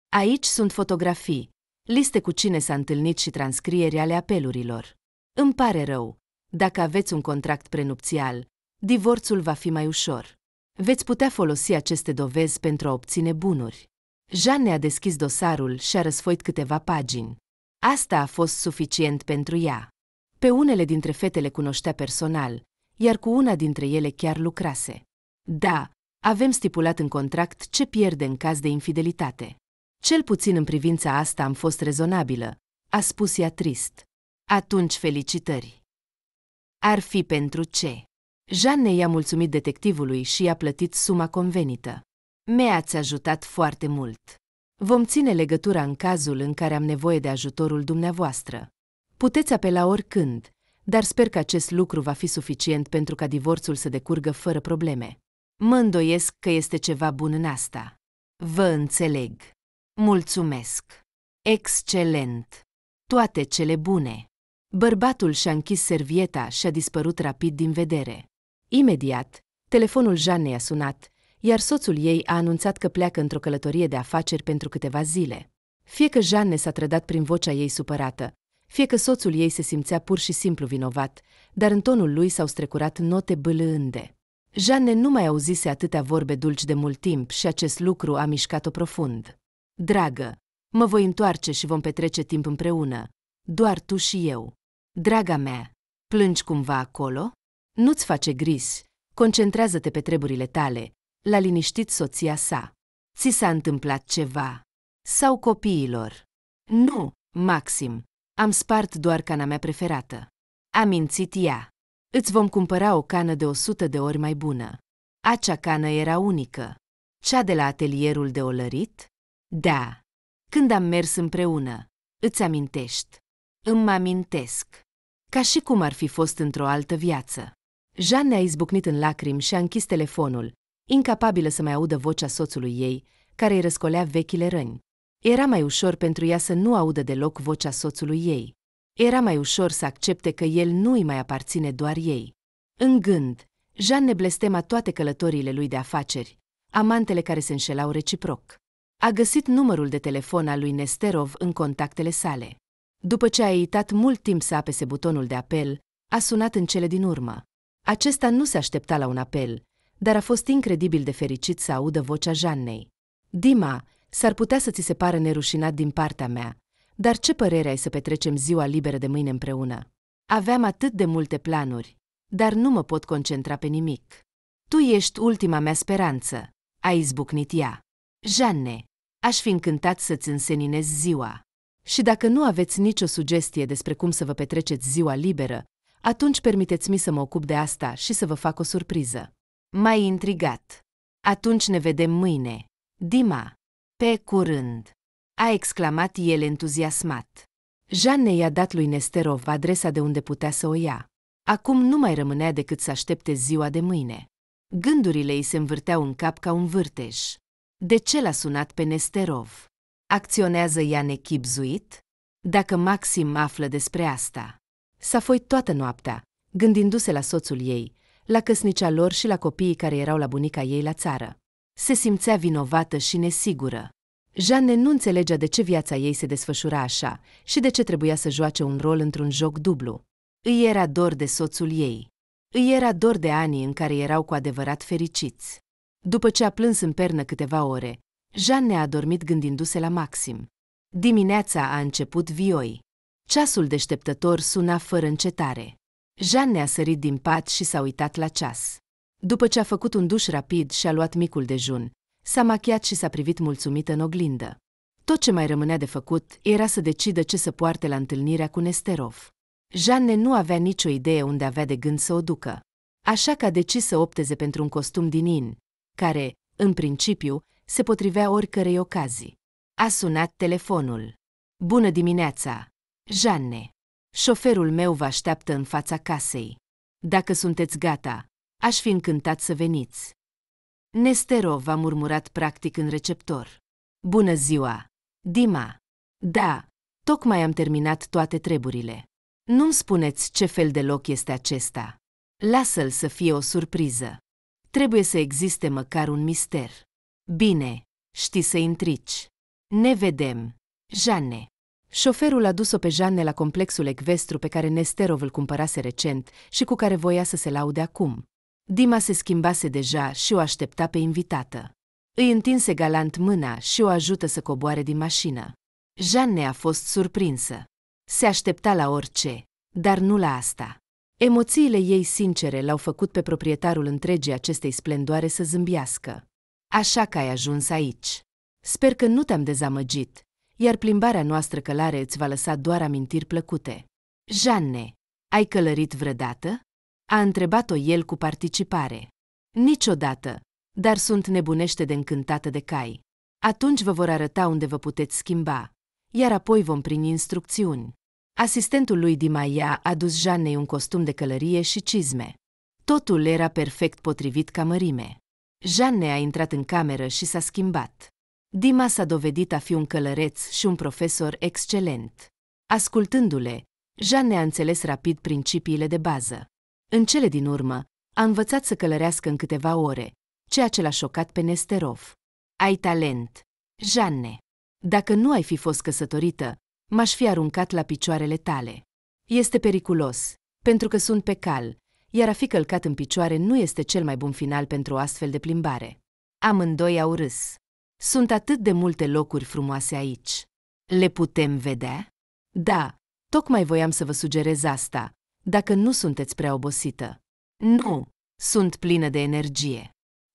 Aici sunt fotografii, liste cu cine s-a întâlnit și transcrieri ale apelurilor. Îmi pare rău. Dacă aveți un contract prenupțial, divorțul va fi mai ușor. Veți putea folosi aceste dovezi pentru a obține bunuri. Jeanne a deschis dosarul și a răsfoit câteva pagini. Asta a fost suficient pentru ea. Pe unele dintre fetele cunoștea personal, iar cu una dintre ele chiar lucrase. Da, avem stipulat în contract ce pierde în caz de infidelitate. Cel puțin în privința asta am fost rezonabilă, a spus ea trist. Atunci felicitări. Ar fi pentru ce? Jeanne i-a mulțumit detectivului și i-a plătit suma convenită. Mi-ați ajutat foarte mult. Vom ține legătura în cazul în care am nevoie de ajutorul dumneavoastră. Puteți apela oricând, dar sper că acest lucru va fi suficient pentru ca divorțul să decurgă fără probleme. Mă îndoiesc că este ceva bun în asta. Vă înțeleg. Mulțumesc. Excelent. Toate cele bune. Bărbatul și-a închis servieta și a dispărut rapid din vedere. Imediat, telefonul Jannei a sunat, iar soțul ei a anunțat că pleacă într-o călătorie de afaceri pentru câteva zile. Fie că Janne s-a trădat prin vocea ei supărată, fie că soțul ei se simțea pur și simplu vinovat, dar în tonul lui s-au strecurat note bâlânde. Janne nu mai auzise atâtea vorbe dulci de mult timp și acest lucru a mișcat-o profund. Dragă, mă voi întoarce și vom petrece timp împreună, doar tu și eu. Draga mea, plângi cumva acolo? Nu-ți face gris, concentrează-te pe treburile tale, l-a liniștit soția sa. Ți s-a întâmplat ceva. Sau copiilor. Nu, Maxim, am spart doar cana mea preferată. A mințit ea. Îți vom cumpăra o cană de 100 de ori mai bună. Acea cană era unică. Cea de la atelierul de olărit? Da. Când am mers împreună. Îți amintești? Îmi amintesc. Ca și cum ar fi fost într-o altă viață. Jeanne a izbucnit în lacrimi și a închis telefonul, incapabilă să mai audă vocea soțului ei, care îi răscolea vechile răni. Era mai ușor pentru ea să nu audă deloc vocea soțului ei. Era mai ușor să accepte că el nu îi mai aparține doar ei. În gând, Jeanne blestema toate călătoriile lui de afaceri, amantele care se înșelau reciproc. A găsit numărul de telefon al lui Nesterov în contactele sale. După ce a evitat mult timp să apese butonul de apel, a sunat în cele din urmă. Acesta nu se aștepta la un apel, dar a fost incredibil de fericit să audă vocea Jannei. Dima, s-ar putea să ți se pară nerușinat din partea mea, dar ce părere ai să petrecem ziua liberă de mâine împreună? Aveam atât de multe planuri, dar nu mă pot concentra pe nimic. Tu ești ultima mea speranță, a izbucnit ea. Janne, aș fi încântat să-ți înseninez ziua. Și dacă nu aveți nicio sugestie despre cum să vă petreceți ziua liberă, atunci permiteți-mi să mă ocup de asta și să vă fac o surpriză. Mai intrigat. Atunci ne vedem mâine. Dima, pe curând, a exclamat el entuziasmat. Jeanne i-a dat lui Nesterov adresa de unde putea să o ia. Acum nu mai rămânea decât să aștepte ziua de mâine. Gândurile îi se învârteau în cap ca un vârtej. De ce l-a sunat pe Nesterov? Acționează ea nechipzuit? Dacă Maxim află despre asta. S-a foit toată noaptea, gândindu-se la soțul ei, la căsnicia lor și la copiii care erau la bunica ei la țară. Se simțea vinovată și nesigură. Jeanne nu înțelegea de ce viața ei se desfășura așa și de ce trebuia să joace un rol într-un joc dublu. Îi era dor de soțul ei. Îi era dor de anii în care erau cu adevărat fericiți. După ce a plâns în pernă câteva ore, ne a dormit gândindu-se la Maxim. Dimineața a început vioi. Ceasul deșteptător suna fără încetare. ne a sărit din pat și s-a uitat la ceas. După ce a făcut un duș rapid și a luat micul dejun, s-a machiat și s-a privit mulțumită în oglindă. Tot ce mai rămânea de făcut era să decidă ce să poarte la întâlnirea cu Nesterov. Jeanne nu avea nicio idee unde avea de gând să o ducă. Așa că a decis să opteze pentru un costum din in, care, în principiu, se potrivea oricărei ocazii. A sunat telefonul. Bună dimineața! Janne! Șoferul meu vă așteaptă în fața casei. Dacă sunteți gata, aș fi încântat să veniți. Nesterov a murmurat practic în receptor. Bună ziua! Dima! Da, tocmai am terminat toate treburile. Nu-mi spuneți ce fel de loc este acesta. Lasă-l să fie o surpriză. Trebuie să existe măcar un mister. Bine, știi să intrici. Ne vedem. Jane. Șoferul a dus-o pe Jane la complexul ecvestru pe care Nesterov îl cumpărase recent și cu care voia să se laude acum. Dima se schimbase deja și o aștepta pe invitată. Îi întinse galant mâna și o ajută să coboare din mașină. Jeanne a fost surprinsă. Se aștepta la orice, dar nu la asta. Emoțiile ei sincere l-au făcut pe proprietarul întregii acestei splendoare să zâmbiască. Așa că ai ajuns aici. Sper că nu te-am dezamăgit, iar plimbarea noastră călare îți va lăsa doar amintiri plăcute. Janne, ai călărit vreodată? A întrebat-o el cu participare. Niciodată, dar sunt nebunește de încântată de cai. Atunci vă vor arăta unde vă puteți schimba, iar apoi vom primi instrucțiuni. Asistentul lui Dimaia a dus Jannei un costum de călărie și cizme. Totul era perfect potrivit ca mărime. Jeanne a intrat în cameră și s-a schimbat. Dima s-a dovedit a fi un călăreț și un profesor excelent. Ascultându-le, Jeanne a înțeles rapid principiile de bază. În cele din urmă, a învățat să călărească în câteva ore, ceea ce l-a șocat pe Nesterov. Ai talent, Jeanne. Dacă nu ai fi fost căsătorită, m-aș fi aruncat la picioarele tale. Este periculos, pentru că sunt pe cal iar a fi călcat în picioare nu este cel mai bun final pentru o astfel de plimbare. Amândoi au râs. Sunt atât de multe locuri frumoase aici. Le putem vedea? Da, tocmai voiam să vă sugerez asta, dacă nu sunteți prea obosită. Nu, sunt plină de energie.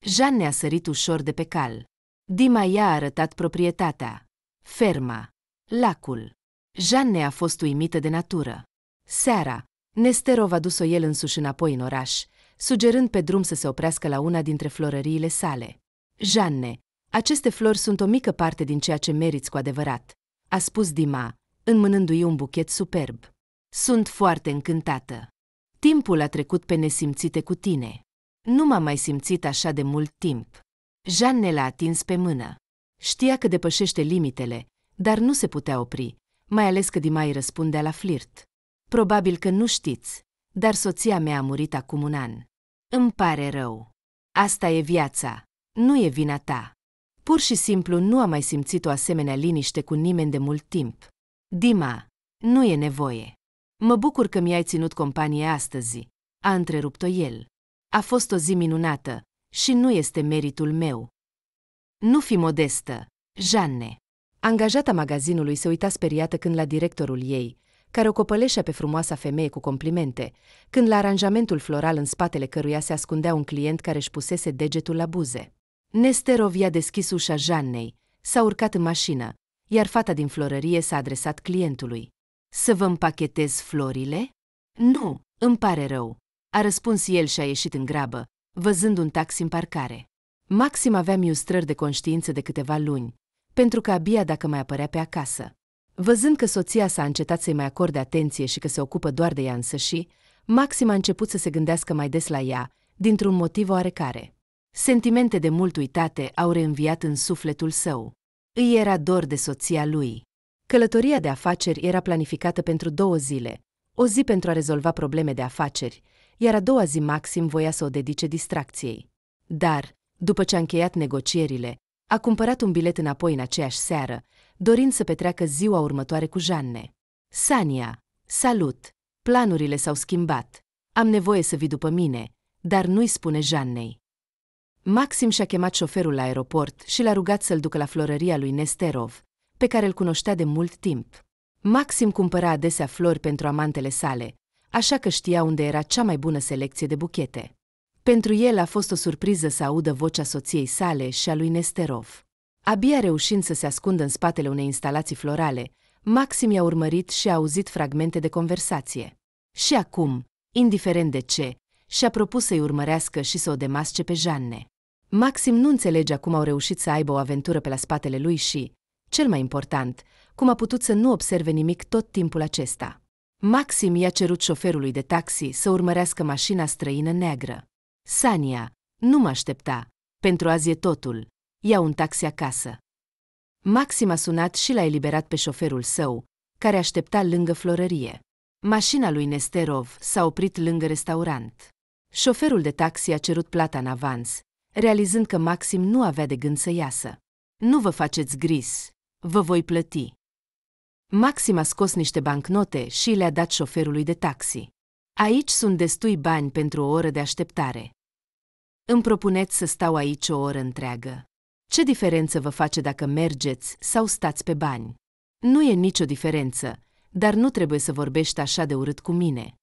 Jean ne-a sărit ușor de pe cal. Dima i-a arătat proprietatea, ferma, lacul. Jeanne a fost uimită de natură. Seara, Nesterov a dus-o el însuși înapoi în oraș, sugerând pe drum să se oprească la una dintre florăriile sale. Janne, aceste flori sunt o mică parte din ceea ce meriți cu adevărat, a spus Dima, înmânându-i un buchet superb. Sunt foarte încântată. Timpul a trecut pe nesimțite cu tine. Nu m-am mai simțit așa de mult timp. Janne l-a atins pe mână. Știa că depășește limitele, dar nu se putea opri, mai ales că Dima îi răspundea la flirt. Probabil că nu știți, dar soția mea a murit acum un an. Îmi pare rău. Asta e viața. Nu e vina ta. Pur și simplu nu am mai simțit o asemenea liniște cu nimeni de mult timp. Dima, nu e nevoie. Mă bucur că mi-ai ținut companie astăzi, a întrerupt-o el. A fost o zi minunată și nu este meritul meu. Nu fi modestă, Janne. Angajata magazinului se uita speriată când la directorul ei, care o copăleșea pe frumoasa femeie cu complimente, când la aranjamentul floral în spatele căruia se ascundea un client care își pusese degetul la buze. Nesterov i-a deschis ușa Jannei, s-a urcat în mașină, iar fata din florărie s-a adresat clientului. Să vă împachetez florile? Nu, îmi pare rău, a răspuns el și a ieșit în grabă, văzând un taxi în parcare. Maxim avea miustrări de conștiință de câteva luni, pentru că abia dacă mai apărea pe acasă, Văzând că soția s-a încetat să-i mai acorde atenție și că se ocupă doar de ea însăși, Maxim a început să se gândească mai des la ea, dintr-un motiv oarecare. Sentimente de mult uitate au reînviat în sufletul său. Îi era dor de soția lui. Călătoria de afaceri era planificată pentru două zile, o zi pentru a rezolva probleme de afaceri, iar a doua zi Maxim voia să o dedice distracției. Dar, după ce a încheiat negocierile, a cumpărat un bilet înapoi în aceeași seară, dorind să petreacă ziua următoare cu Janne. Sania, salut! Planurile s-au schimbat. Am nevoie să vii după mine, dar nu-i spune Jannei. Maxim și-a chemat șoferul la aeroport și l-a rugat să-l ducă la florăria lui Nesterov, pe care îl cunoștea de mult timp. Maxim cumpăra adesea flori pentru amantele sale, așa că știa unde era cea mai bună selecție de buchete. Pentru el a fost o surpriză să audă vocea soției sale și a lui Nesterov. Abia reușind să se ascundă în spatele unei instalații florale, Maxim i-a urmărit și a auzit fragmente de conversație. Și acum, indiferent de ce, și-a propus să-i urmărească și să o demasce pe Janne. Maxim nu înțelege cum au reușit să aibă o aventură pe la spatele lui și, cel mai important, cum a putut să nu observe nimic tot timpul acesta. Maxim i-a cerut șoferului de taxi să urmărească mașina străină neagră. Sania, nu mă aștepta, pentru azi e totul, Ia un taxi acasă. Maxim a sunat și l-a eliberat pe șoferul său, care aștepta lângă florărie. Mașina lui Nesterov s-a oprit lângă restaurant. Șoferul de taxi a cerut plata în avans, realizând că Maxim nu avea de gând să iasă. Nu vă faceți gris, vă voi plăti. Maxim a scos niște bancnote și le-a dat șoferului de taxi. Aici sunt destui bani pentru o oră de așteptare. Îmi propuneți să stau aici o oră întreagă. Ce diferență vă face dacă mergeți sau stați pe bani? Nu e nicio diferență, dar nu trebuie să vorbești așa de urât cu mine.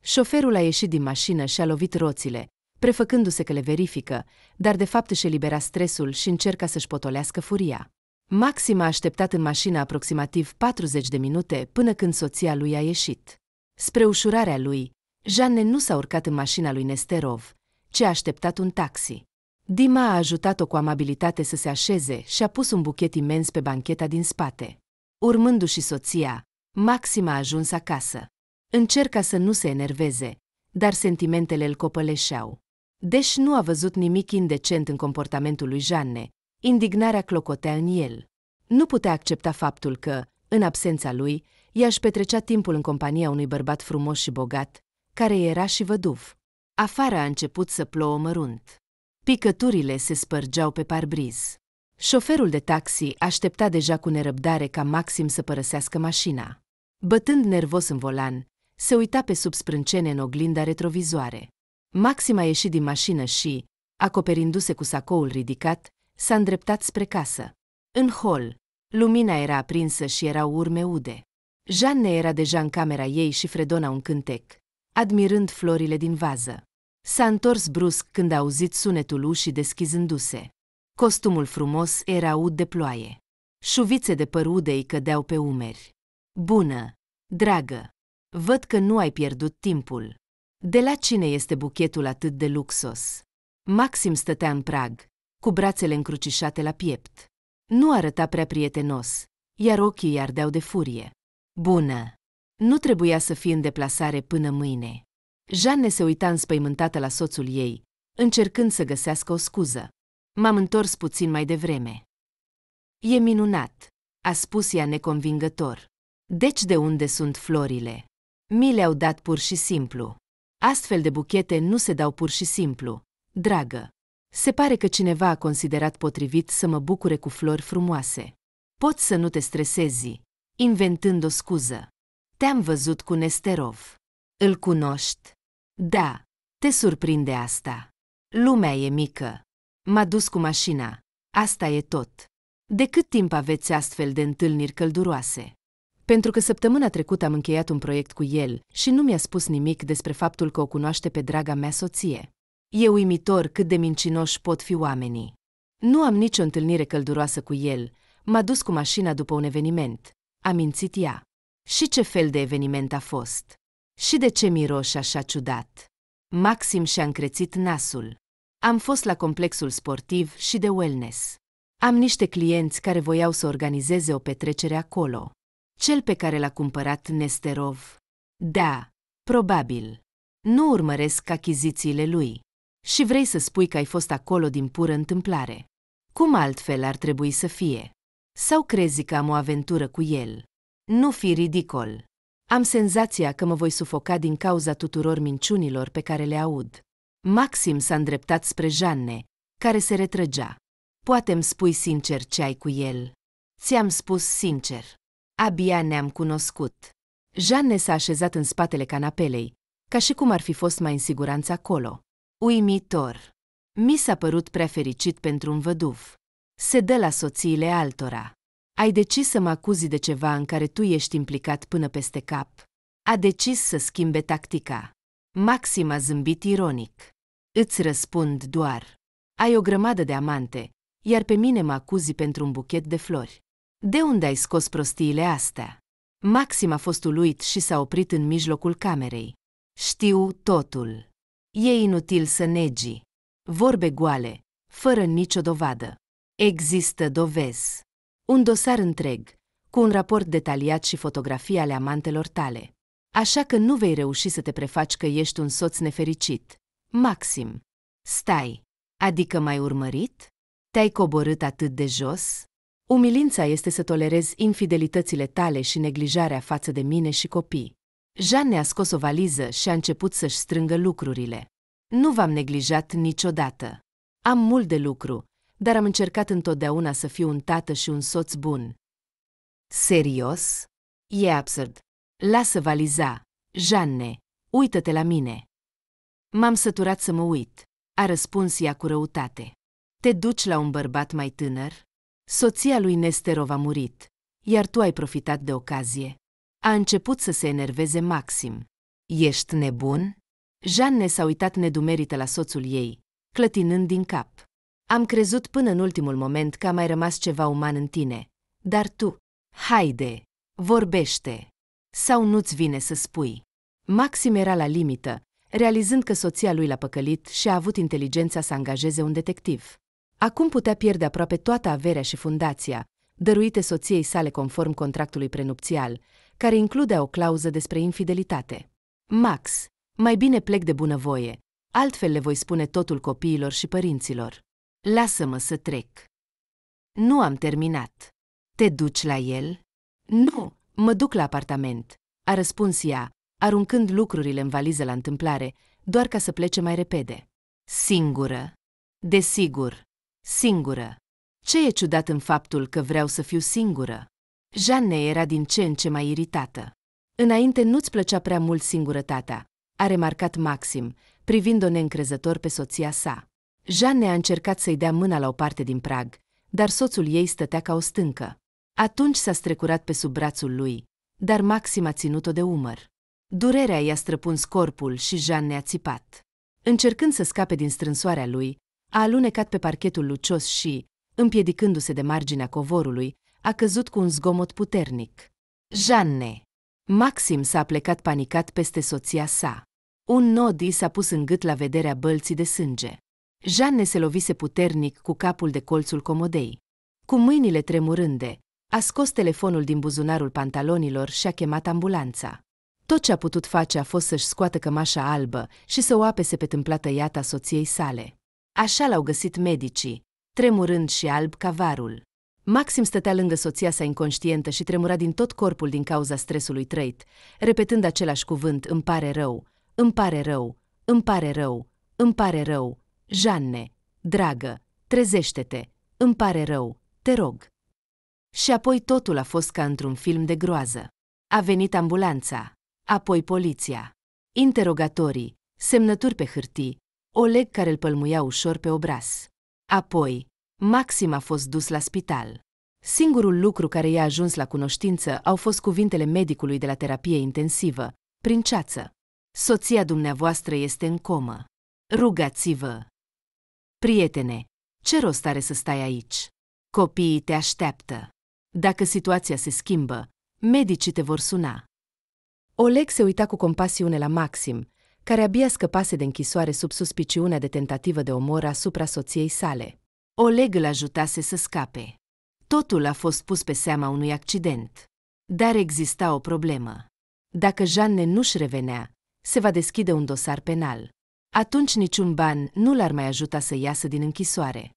Șoferul a ieșit din mașină și a lovit roțile, prefăcându-se că le verifică, dar de fapt își elibera stresul și încerca să-și potolească furia. Maxim a așteptat în mașină aproximativ 40 de minute până când soția lui a ieșit. Spre ușurarea lui, Jeanne nu s-a urcat în mașina lui Nesterov, ci a așteptat un taxi. Dima a ajutat-o cu amabilitate să se așeze și a pus un buchet imens pe bancheta din spate. Urmându-și soția, Maxim a ajuns acasă. Încerca să nu se enerveze, dar sentimentele îl copăleșeau. Deși nu a văzut nimic indecent în comportamentul lui Janne, indignarea clocotea în el. Nu putea accepta faptul că, în absența lui, ea își petrecea timpul în compania unui bărbat frumos și bogat, care era și văduv. Afară a început să plouă mărunt. Picăturile se spărgeau pe parbriz. Șoferul de taxi aștepta deja cu nerăbdare ca Maxim să părăsească mașina. Bătând nervos în volan, se uita pe sub sprâncene în oglinda retrovizoare. Maxim a ieșit din mașină și, acoperindu-se cu sacoul ridicat, s-a îndreptat spre casă. În hol, lumina era aprinsă și erau urme ude. Jeanne era deja în camera ei și fredona un cântec, admirând florile din vază. S-a întors brusc când a auzit sunetul ușii deschizându-se. Costumul frumos era ud de ploaie. Șuvițe de păr ude îi cădeau pe umeri. Bună! Dragă! Văd că nu ai pierdut timpul. De la cine este buchetul atât de luxos? Maxim stătea în prag, cu brațele încrucișate la piept. Nu arăta prea prietenos, iar ochii ardeau de furie. Bună! Nu trebuia să fii în deplasare până mâine. Jeanne se uita înspăimântată la soțul ei, încercând să găsească o scuză. M-am întors puțin mai devreme. E minunat, a spus ea neconvingător. Deci de unde sunt florile? Mi le-au dat pur și simplu. Astfel de buchete nu se dau pur și simplu. Dragă, se pare că cineva a considerat potrivit să mă bucure cu flori frumoase. Poți să nu te stresezi, inventând o scuză. Te-am văzut cu Nesterov. Îl cunoști? Da, te surprinde asta. Lumea e mică. M-a dus cu mașina. Asta e tot. De cât timp aveți astfel de întâlniri călduroase? Pentru că săptămâna trecută am încheiat un proiect cu el și nu mi-a spus nimic despre faptul că o cunoaște pe draga mea soție. E uimitor cât de mincinoși pot fi oamenii. Nu am nicio întâlnire călduroasă cu el. M-a dus cu mașina după un eveniment. A mințit ea. Și ce fel de eveniment a fost? Și de ce miroși așa ciudat? Maxim și-a încrețit nasul. Am fost la complexul sportiv și de wellness. Am niște clienți care voiau să organizeze o petrecere acolo. Cel pe care l-a cumpărat Nesterov. Da, probabil. Nu urmăresc achizițiile lui. Și vrei să spui că ai fost acolo din pură întâmplare. Cum altfel ar trebui să fie? Sau crezi că am o aventură cu el? Nu fi ridicol. Am senzația că mă voi sufoca din cauza tuturor minciunilor pe care le aud. Maxim s-a îndreptat spre Janne, care se retrăgea. Poate îmi spui sincer ce ai cu el. Ți-am spus sincer. Abia ne-am cunoscut. Janne s-a așezat în spatele canapelei, ca și cum ar fi fost mai în siguranță acolo. Uimitor! Mi s-a părut prea fericit pentru un văduv. Se dă la soțiile altora. Ai decis să mă acuzi de ceva în care tu ești implicat până peste cap. A decis să schimbe tactica. Maxim a zâmbit ironic. Îți răspund doar. Ai o grămadă de amante, iar pe mine mă acuzi pentru un buchet de flori. De unde ai scos prostiile astea? Maxim a fost uluit și s-a oprit în mijlocul camerei. Știu totul. E inutil să negi. Vorbe goale, fără nicio dovadă. Există dovezi un dosar întreg, cu un raport detaliat și fotografii ale amantelor tale. Așa că nu vei reuși să te prefaci că ești un soț nefericit. Maxim, stai, adică m-ai urmărit? Te-ai coborât atât de jos? Umilința este să tolerezi infidelitățile tale și neglijarea față de mine și copii. Jeanne a scos o valiză și a început să-și strângă lucrurile. Nu v-am neglijat niciodată. Am mult de lucru, dar am încercat întotdeauna să fiu un tată și un soț bun. Serios? E absurd. Lasă valiza. Janne, uită-te la mine. M-am săturat să mă uit, a răspuns ea cu răutate. Te duci la un bărbat mai tânăr? Soția lui Nesterov a murit, iar tu ai profitat de ocazie. A început să se enerveze maxim. Ești nebun? Janne s-a uitat nedumerită la soțul ei, clătinând din cap. Am crezut până în ultimul moment că a mai rămas ceva uman în tine. Dar tu, haide, vorbește. Sau nu-ți vine să spui. Maxim era la limită, realizând că soția lui l-a păcălit și a avut inteligența să angajeze un detectiv. Acum putea pierde aproape toată averea și fundația, dăruite soției sale conform contractului prenupțial, care includea o clauză despre infidelitate. Max, mai bine plec de bunăvoie, altfel le voi spune totul copiilor și părinților. Lasă-mă să trec. Nu am terminat. Te duci la el? Nu, mă duc la apartament, a răspuns ea, aruncând lucrurile în valiză la întâmplare, doar ca să plece mai repede. Singură. Desigur, singură. Ce e ciudat în faptul că vreau să fiu singură? Jeanne era din ce în ce mai iritată. Înainte nu-ți plăcea prea mult singurătatea, a remarcat Maxim, privind-o neîncrezător pe soția sa. Jeanne a încercat să-i dea mâna la o parte din prag, dar soțul ei stătea ca o stâncă. Atunci s-a strecurat pe sub brațul lui, dar Maxim a ținut-o de umăr. Durerea i-a străpuns corpul și Jeanne a țipat. Încercând să scape din strânsoarea lui, a alunecat pe parchetul lucios și, împiedicându-se de marginea covorului, a căzut cu un zgomot puternic. Jeanne! Maxim s-a plecat panicat peste soția sa. Un nod i s-a pus în gât la vederea bălții de sânge. Jeanne se lovise puternic cu capul de colțul comodei. Cu mâinile tremurânde, a scos telefonul din buzunarul pantalonilor și a chemat ambulanța. Tot ce a putut face a fost să-și scoată cămașa albă și să o apese pe tâmplată iata a soției sale. Așa l-au găsit medicii, tremurând și alb ca varul. Maxim stătea lângă soția sa inconștientă și tremura din tot corpul din cauza stresului trăit, repetând același cuvânt, îmi pare rău, îmi pare rău, îmi pare rău, îmi pare rău, Janne, dragă, trezește-te, îmi pare rău, te rog. Și apoi totul a fost ca într-un film de groază. A venit ambulanța, apoi poliția, interogatorii, semnături pe hârtii, Oleg care îl pălmuia ușor pe obraz. Apoi, Maxim a fost dus la spital. Singurul lucru care i-a ajuns la cunoștință au fost cuvintele medicului de la terapie intensivă, prin ceață. Soția dumneavoastră este în comă. Rugați-vă! Prietene, ce rost are să stai aici? Copiii te așteaptă. Dacă situația se schimbă, medicii te vor suna. Oleg se uita cu compasiune la Maxim, care abia scăpase de închisoare sub suspiciunea de tentativă de omor asupra soției sale. Oleg îl ajutase să scape. Totul a fost pus pe seama unui accident. Dar exista o problemă. Dacă Janne nu-și revenea, se va deschide un dosar penal. Atunci niciun ban nu l-ar mai ajuta să iasă din închisoare.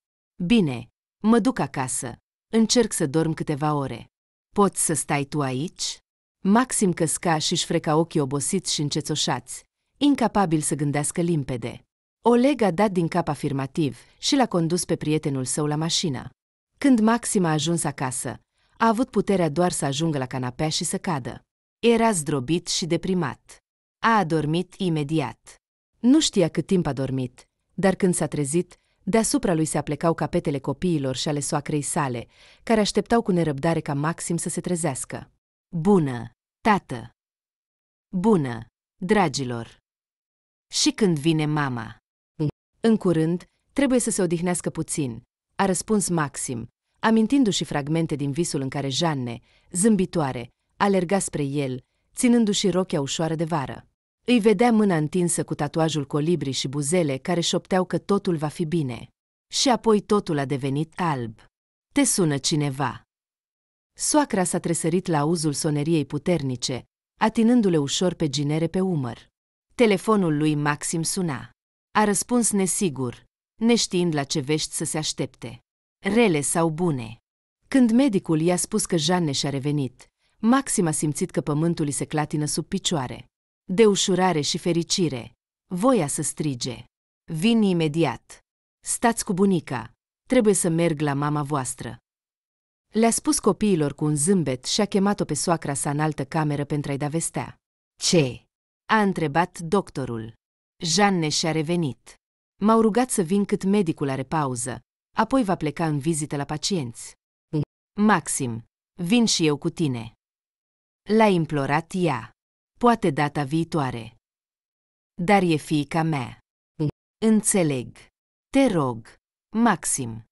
Bine, mă duc acasă. Încerc să dorm câteva ore. Poți să stai tu aici? Maxim căsca și-și freca ochii obosiți și încețoșați, incapabil să gândească limpede. Oleg a dat din cap afirmativ și l-a condus pe prietenul său la mașină. Când Maxim a ajuns acasă, a avut puterea doar să ajungă la canapea și să cadă. Era zdrobit și deprimat. A adormit imediat. Nu știa cât timp a dormit, dar când s-a trezit, deasupra lui se aplecau capetele copiilor și ale soacrei sale, care așteptau cu nerăbdare ca Maxim să se trezească. Bună, tată! Bună, dragilor! Și când vine mama? În curând, trebuie să se odihnească puțin, a răspuns Maxim, amintindu-și fragmente din visul în care Janne, zâmbitoare, alerga spre el, ținându-și rochea ușoară de vară. Îi vedea mâna întinsă cu tatuajul colibri și buzele care șopteau că totul va fi bine. Și apoi totul a devenit alb. Te sună cineva. Soacra s-a tresărit la auzul soneriei puternice, atinându-le ușor pe ginere pe umăr. Telefonul lui Maxim suna. A răspuns nesigur, neștiind la ce vești să se aștepte. Rele sau bune. Când medicul i-a spus că Jeanne și-a revenit, Maxim a simțit că pământul îi se clatină sub picioare de ușurare și fericire. Voia să strige. Vin imediat. Stați cu bunica. Trebuie să merg la mama voastră. Le-a spus copiilor cu un zâmbet și a chemat-o pe soacra sa în altă cameră pentru a-i da vestea. Ce? A întrebat doctorul. Janne și-a revenit. M-au rugat să vin cât medicul are pauză, apoi va pleca în vizită la pacienți. Maxim, vin și eu cu tine. L-a implorat ea poate data viitoare. Dar e fiica mea. Înțeleg. Te rog, Maxim.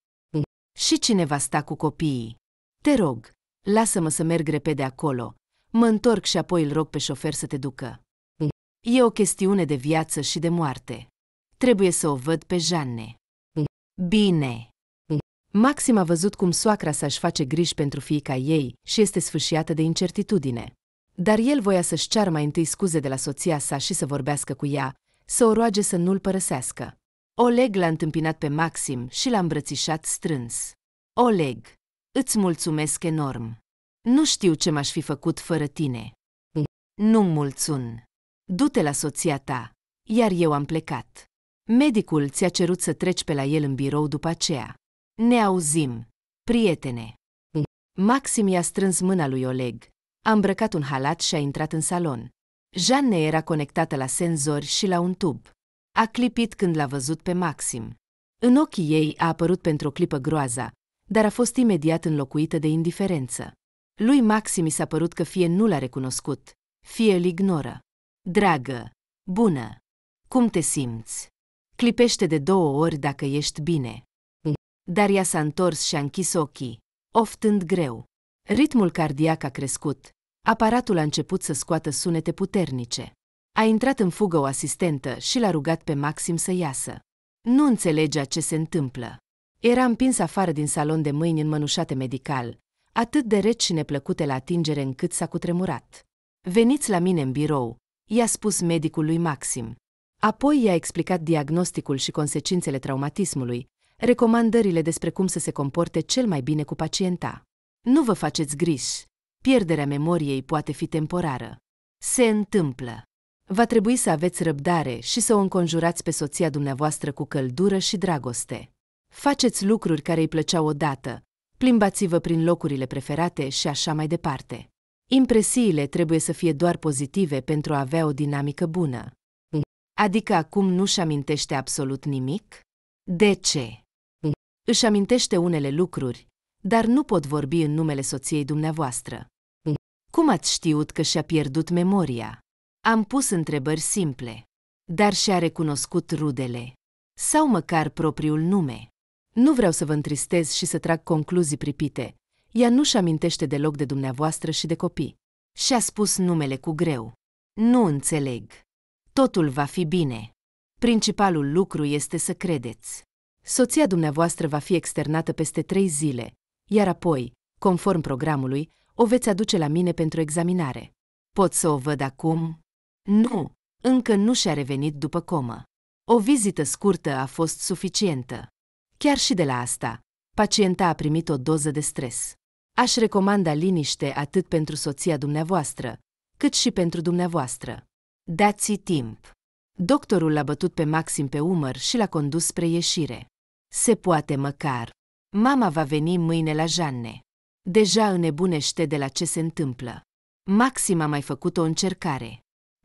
Și cine va sta cu copiii? Te rog, lasă-mă să merg repede acolo. Mă întorc și apoi îl rog pe șofer să te ducă. E o chestiune de viață și de moarte. Trebuie să o văd pe Janne. Bine. Maxim a văzut cum soacra să-și face griji pentru fiica ei și este sfâșiată de incertitudine. Dar el voia să-și ceară mai întâi scuze de la soția sa și să vorbească cu ea, să o roage să nu-l părăsească. Oleg l-a întâmpinat pe Maxim și l-a îmbrățișat strâns. Oleg, îți mulțumesc enorm. Nu știu ce m-aș fi făcut fără tine. Nu-mi mulțun. Du-te la soția ta, iar eu am plecat. Medicul ți-a cerut să treci pe la el în birou după aceea. Ne auzim, prietene. Maxim i-a strâns mâna lui Oleg a îmbrăcat un halat și a intrat în salon. Jeanne era conectată la senzori și la un tub. A clipit când l-a văzut pe Maxim. În ochii ei a apărut pentru o clipă groaza, dar a fost imediat înlocuită de indiferență. Lui Maxim i s-a părut că fie nu l-a recunoscut, fie îl ignoră. Dragă, bună, cum te simți? Clipește de două ori dacă ești bine. Dar ea s-a întors și a închis ochii, oftând greu. Ritmul cardiac a crescut. Aparatul a început să scoată sunete puternice. A intrat în fugă o asistentă și l-a rugat pe Maxim să iasă. Nu înțelegea ce se întâmplă. Era împins afară din salon de mâini înmănușate medical, atât de reci și neplăcute la atingere încât s-a cutremurat. Veniți la mine în birou, i-a spus medicul lui Maxim. Apoi i-a explicat diagnosticul și consecințele traumatismului, recomandările despre cum să se comporte cel mai bine cu pacienta. Nu vă faceți griji. Pierderea memoriei poate fi temporară. Se întâmplă. Va trebui să aveți răbdare și să o înconjurați pe soția dumneavoastră cu căldură și dragoste. Faceți lucruri care îi plăceau odată, plimbați-vă prin locurile preferate și așa mai departe. Impresiile trebuie să fie doar pozitive pentru a avea o dinamică bună. Adică acum nu-și amintește absolut nimic? De ce? Își amintește unele lucruri, dar nu pot vorbi în numele soției dumneavoastră. Cum ați știut că și-a pierdut memoria? Am pus întrebări simple, dar și-a recunoscut rudele sau măcar propriul nume. Nu vreau să vă întristez și să trag concluzii pripite. Ea nu-și amintește deloc de dumneavoastră și de copii. Și-a spus numele cu greu. Nu înțeleg. Totul va fi bine. Principalul lucru este să credeți. Soția dumneavoastră va fi externată peste trei zile, iar apoi, conform programului, o veți aduce la mine pentru examinare. Pot să o văd acum? Nu, încă nu și-a revenit după comă. O vizită scurtă a fost suficientă. Chiar și de la asta, pacienta a primit o doză de stres. Aș recomanda liniște atât pentru soția dumneavoastră, cât și pentru dumneavoastră. Dați-i timp. Doctorul l-a bătut pe Maxim pe umăr și l-a condus spre ieșire. Se poate măcar. Mama va veni mâine la Janne. Deja înnebunește de la ce se întâmplă. Maxim a mai făcut o încercare.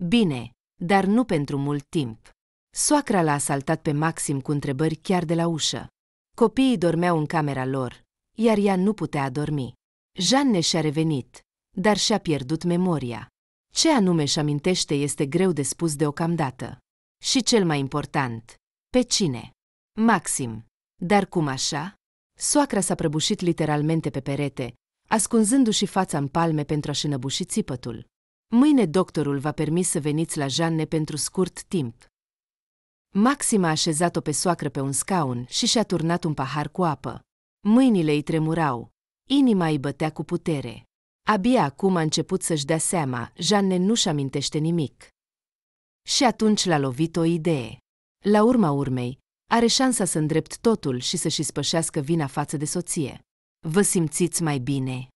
Bine, dar nu pentru mult timp. Soacra l-a asaltat pe Maxim cu întrebări chiar de la ușă. Copiii dormeau în camera lor, iar ea nu putea adormi. Janne și-a revenit, dar și-a pierdut memoria. Ce anume își amintește este greu de spus deocamdată. Și cel mai important, pe cine? Maxim. Dar cum așa? Soacra s-a prăbușit literalmente pe perete, ascunzându-și fața în palme pentru a-și înăbuși țipătul. Mâine doctorul va permis să veniți la Janne pentru scurt timp. Maxima a așezat-o pe soacră pe un scaun și și-a turnat un pahar cu apă. Mâinile îi tremurau, inima îi bătea cu putere. Abia acum a început să-și dea seama, Janne nu-și amintește nimic. Și atunci l-a lovit o idee. La urma urmei, are șansa să îndrept totul și să-și spășească vina față de soție. Vă simțiți mai bine?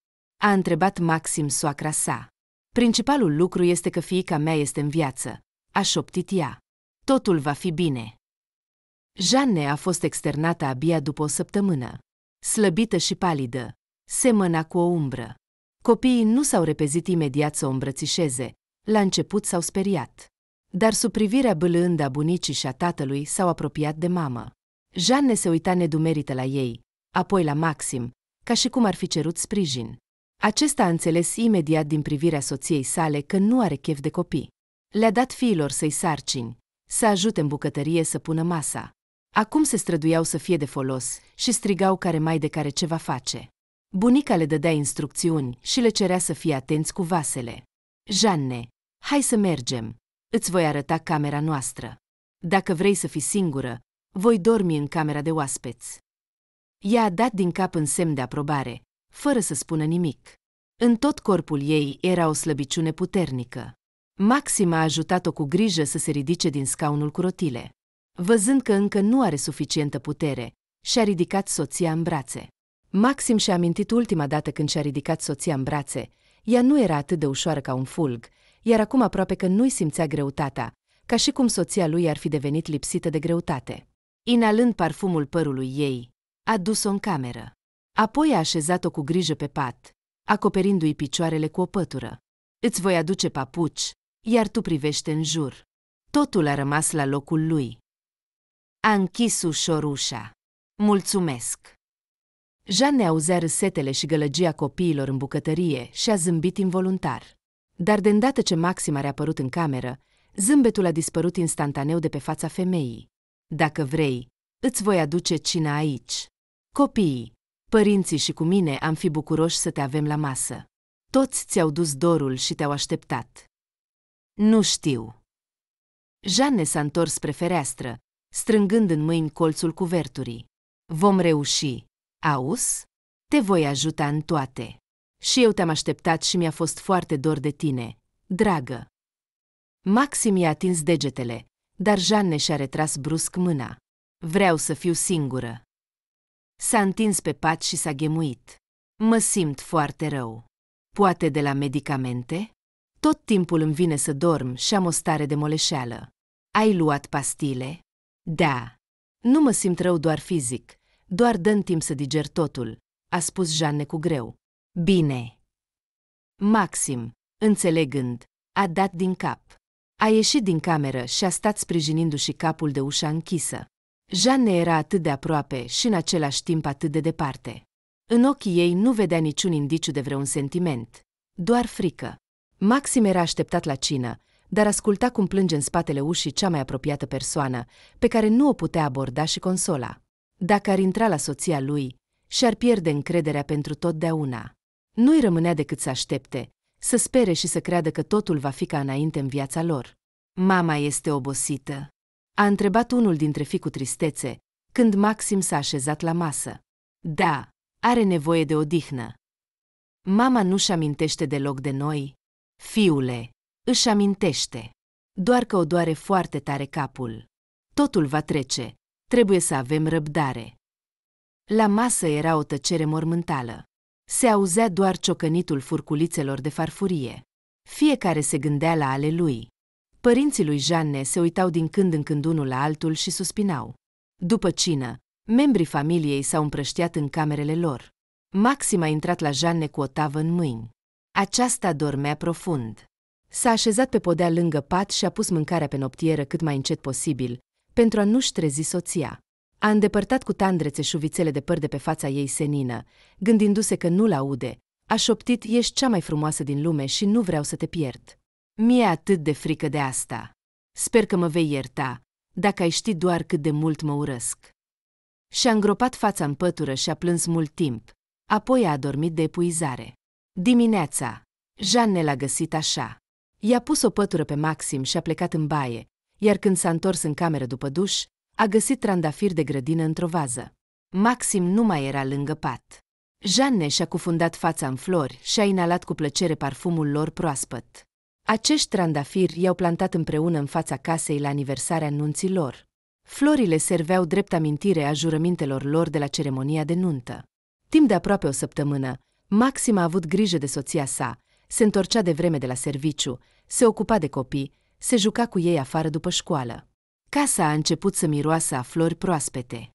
A întrebat Maxim soacra sa. Principalul lucru este că fiica mea este în viață, a șoptit ea. Totul va fi bine. Jeanne a fost externată abia după o săptămână. Slăbită și palidă, semăna cu o umbră. Copiii nu s-au repezit imediat să o îmbrățișeze, la început s-au speriat. Dar sub privirea bâlândă a bunicii și a tatălui s-au apropiat de mamă. Jeanne se uita nedumerită la ei, apoi la Maxim, ca și cum ar fi cerut sprijin. Acesta a înțeles imediat din privirea soției sale că nu are chef de copii. Le-a dat fiilor să-i sarcini, să ajute în bucătărie să pună masa. Acum se străduiau să fie de folos și strigau care mai de care ce va face. Bunica le dădea instrucțiuni și le cerea să fie atenți cu vasele. Janne, hai să mergem, Îți voi arăta camera noastră. Dacă vrei să fii singură, voi dormi în camera de oaspeți. Ea a dat din cap în semn de aprobare, fără să spună nimic. În tot corpul ei era o slăbiciune puternică. Maxima a ajutat-o cu grijă să se ridice din scaunul cu rotile. Văzând că încă nu are suficientă putere, și-a ridicat soția în brațe. Maxim și-a amintit ultima dată când și-a ridicat soția în brațe, ea nu era atât de ușoară ca un fulg, iar acum aproape că nu-i simțea greutatea, ca și cum soția lui ar fi devenit lipsită de greutate. Inalând parfumul părului ei, a dus-o în cameră. Apoi a așezat-o cu grijă pe pat, acoperindu-i picioarele cu o pătură. Îți voi aduce papuci, iar tu privește în jur. Totul a rămas la locul lui. A închis ușor ușa. Mulțumesc! Jean ne auzea râsetele și gălăgia copiilor în bucătărie și a zâmbit involuntar dar de îndată ce Maxim a reapărut în cameră, zâmbetul a dispărut instantaneu de pe fața femeii. Dacă vrei, îți voi aduce cina aici. Copiii, părinții și cu mine am fi bucuroși să te avem la masă. Toți ți-au dus dorul și te-au așteptat. Nu știu. Jeanne s-a întors spre fereastră, strângând în mâini colțul cuverturii. Vom reuși. Aus? Te voi ajuta în toate. Și eu te-am așteptat și mi-a fost foarte dor de tine, dragă. Maxim i-a atins degetele, dar Janne și-a retras brusc mâna. Vreau să fiu singură. S-a întins pe pat și s-a gemuit. Mă simt foarte rău. Poate de la medicamente? Tot timpul îmi vine să dorm și am o stare de moleșeală. Ai luat pastile? Da. Nu mă simt rău doar fizic, doar dă timp să diger totul, a spus Janne cu greu. Bine. Maxim, înțelegând, a dat din cap. A ieșit din cameră și a stat sprijinindu-și capul de ușa închisă. Jeanne era atât de aproape și în același timp atât de departe. În ochii ei nu vedea niciun indiciu de vreun sentiment, doar frică. Maxim era așteptat la cină, dar asculta cum plânge în spatele ușii cea mai apropiată persoană, pe care nu o putea aborda și consola. Dacă ar intra la soția lui, și-ar pierde încrederea pentru totdeauna. Nu-i rămânea decât să aștepte, să spere și să creadă că totul va fi ca înainte în viața lor. Mama este obosită. A întrebat unul dintre fii cu tristețe, când Maxim s-a așezat la masă. Da, are nevoie de odihnă. Mama nu-și amintește deloc de noi. Fiule, își amintește. Doar că o doare foarte tare capul. Totul va trece. Trebuie să avem răbdare. La masă era o tăcere mormântală se auzea doar ciocănitul furculițelor de farfurie. Fiecare se gândea la ale lui. Părinții lui Jeanne se uitau din când în când unul la altul și suspinau. După cină, membrii familiei s-au împrăștiat în camerele lor. Maxim a intrat la Jeanne cu o tavă în mâini. Aceasta dormea profund. S-a așezat pe podea lângă pat și a pus mâncarea pe noptieră cât mai încet posibil, pentru a nu-și trezi soția. A îndepărtat cu tandrețe șuvițele de păr de pe fața ei senină, gândindu-se că nu-l aude. A șoptit, ești cea mai frumoasă din lume și nu vreau să te pierd. Mie atât de frică de asta. Sper că mă vei ierta, dacă ai ști doar cât de mult mă urăsc. Și-a îngropat fața în pătură și a plâns mult timp, apoi a adormit de epuizare. Dimineața, Jeanne l-a găsit așa. I-a pus o pătură pe Maxim și a plecat în baie, iar când s-a întors în cameră după duș, a găsit trandafir de grădină într-o vază. Maxim nu mai era lângă pat. Jeanne și-a cufundat fața în flori și a inalat cu plăcere parfumul lor proaspăt. Acești trandafiri i-au plantat împreună în fața casei la aniversarea nunții lor. Florile serveau drept amintire a jurămintelor lor de la ceremonia de nuntă. Timp de aproape o săptămână, Maxim a avut grijă de soția sa, se întorcea de vreme de la serviciu, se ocupa de copii, se juca cu ei afară după școală. Casa a început să miroasă a flori proaspete.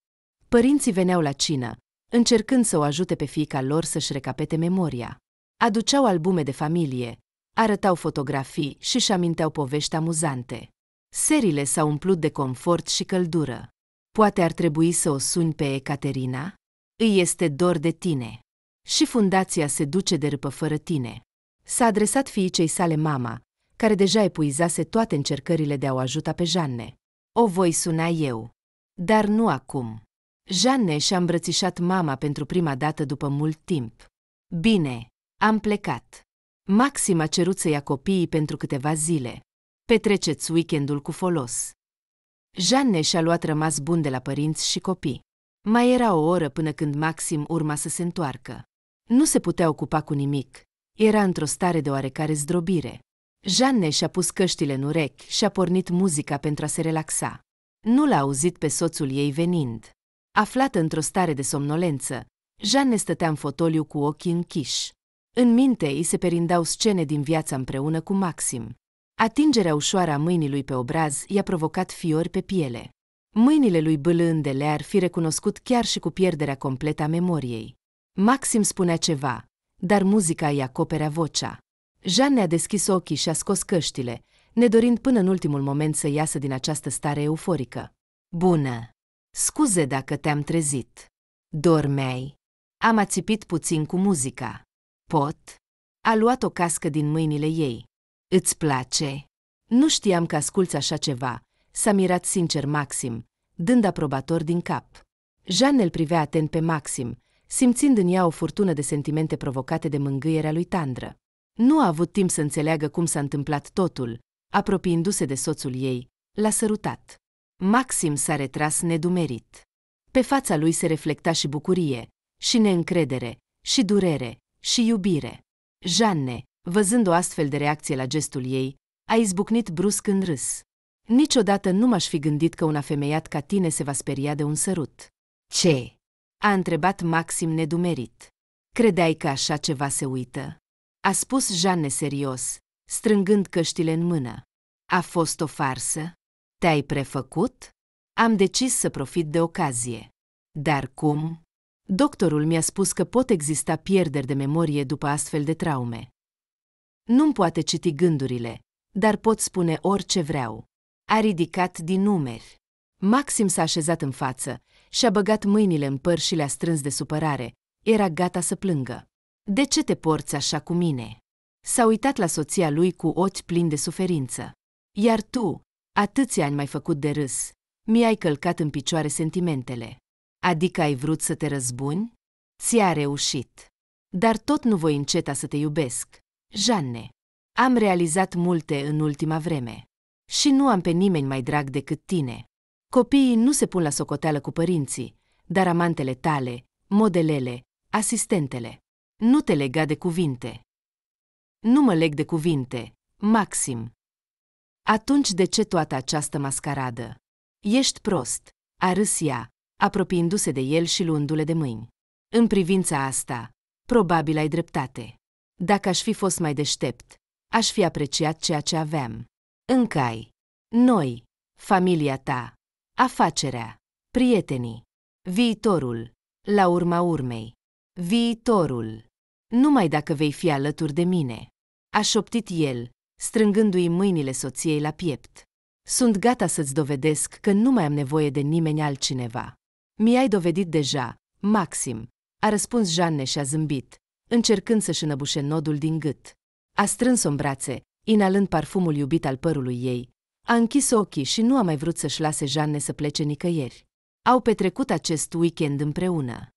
Părinții veneau la cină, încercând să o ajute pe fiica lor să-și recapete memoria. Aduceau albume de familie, arătau fotografii și își aminteau povești amuzante. Serile s-au umplut de confort și căldură. Poate ar trebui să o suni pe Ecaterina? Îi este dor de tine. Și fundația se duce de râpă fără tine. S-a adresat fiicei sale mama, care deja epuizase toate încercările de a o ajuta pe Janne. O voi suna eu. Dar nu acum. Jeanne și-a îmbrățișat mama pentru prima dată după mult timp. Bine, am plecat. Maxim a cerut să ia copiii pentru câteva zile. Petreceți weekendul cu folos. Jeanne și-a luat rămas bun de la părinți și copii. Mai era o oră până când Maxim urma să se întoarcă. Nu se putea ocupa cu nimic. Era într-o stare de oarecare zdrobire. Jeanne și-a pus căștile în urechi și a pornit muzica pentru a se relaxa. Nu l-a auzit pe soțul ei venind. Aflată într-o stare de somnolență, Jeanne stătea în fotoliu cu ochii închiși. În minte îi se perindau scene din viața împreună cu Maxim. Atingerea ușoară a mâinii lui pe obraz i-a provocat fiori pe piele. Mâinile lui bâlânde le-ar fi recunoscut chiar și cu pierderea completă a memoriei. Maxim spunea ceva, dar muzica îi acoperea vocea. Jeanne a deschis ochii și a scos căștile, nedorind până în ultimul moment să iasă din această stare euforică. Bună! Scuze dacă te-am trezit. Dormeai. Am ațipit puțin cu muzica. Pot? A luat o cască din mâinile ei. Îți place? Nu știam că asculți așa ceva, s-a mirat sincer Maxim, dând aprobator din cap. jeanne îl privea atent pe Maxim, simțind în ea o furtună de sentimente provocate de mângâierea lui Tandră. Nu a avut timp să înțeleagă cum s-a întâmplat totul, apropiindu-se de soțul ei, l-a sărutat. Maxim s-a retras nedumerit. Pe fața lui se reflecta și bucurie, și neîncredere, și durere, și iubire. Janne, văzând o astfel de reacție la gestul ei, a izbucnit brusc în râs. Niciodată nu m-aș fi gândit că un afemeiat ca tine se va speria de un sărut. Ce? a întrebat Maxim nedumerit. Credeai că așa ceva se uită? a spus Jeanne serios, strângând căștile în mână. A fost o farsă? Te-ai prefăcut? Am decis să profit de ocazie. Dar cum? Doctorul mi-a spus că pot exista pierderi de memorie după astfel de traume. Nu-mi poate citi gândurile, dar pot spune orice vreau. A ridicat din numeri. Maxim s-a așezat în față și-a băgat mâinile în păr și le-a strâns de supărare. Era gata să plângă. De ce te porți așa cu mine? S-a uitat la soția lui cu ochi plini de suferință. Iar tu, atâția ani mai făcut de râs, mi-ai călcat în picioare sentimentele. Adică ai vrut să te răzbuni? Ți-a reușit. Dar tot nu voi înceta să te iubesc. Janne, am realizat multe în ultima vreme. Și nu am pe nimeni mai drag decât tine. Copiii nu se pun la socoteală cu părinții, dar amantele tale, modelele, asistentele, nu te lega de cuvinte. Nu mă leg de cuvinte, Maxim. Atunci de ce toată această mascaradă? Ești prost, a râs ea, apropiindu-se de el și luându-le de mâini. În privința asta, probabil ai dreptate. Dacă aș fi fost mai deștept, aș fi apreciat ceea ce aveam. ai. Noi, familia ta, afacerea, prietenii, viitorul, la urma urmei, viitorul. Numai dacă vei fi alături de mine. A șoptit el, strângându-i mâinile soției la piept. Sunt gata să-ți dovedesc că nu mai am nevoie de nimeni altcineva. Mi-ai dovedit deja, Maxim, a răspuns Janne și a zâmbit, încercând să-și înăbușe nodul din gât. A strâns-o în brațe, inalând parfumul iubit al părului ei, a închis ochii și nu a mai vrut să-și lase Janne să plece nicăieri. Au petrecut acest weekend împreună.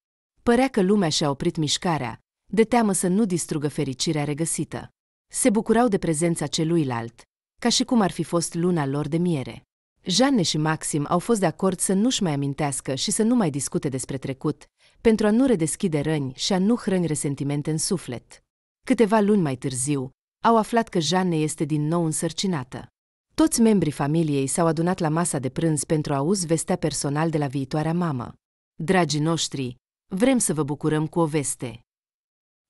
Părea că lumea și-a oprit mișcarea, de teamă să nu distrugă fericirea regăsită. Se bucurau de prezența celuilalt, ca și cum ar fi fost luna lor de miere. Jeanne și Maxim au fost de acord să nu-și mai amintească și să nu mai discute despre trecut, pentru a nu redeschide răni și a nu hrăni resentimente în suflet. Câteva luni mai târziu, au aflat că Jeanne este din nou însărcinată. Toți membrii familiei s-au adunat la masa de prânz pentru a auzi vestea personal de la viitoarea mamă. Dragii noștri, vrem să vă bucurăm cu o veste.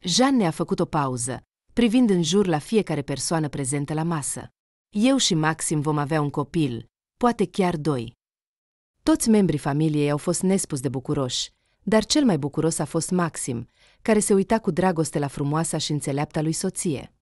Jeanne a făcut o pauză, privind în jur la fiecare persoană prezentă la masă. Eu și Maxim vom avea un copil, poate chiar doi. Toți membrii familiei au fost nespus de bucuroși, dar cel mai bucuros a fost Maxim, care se uita cu dragoste la frumoasa și înțeleapta lui soție.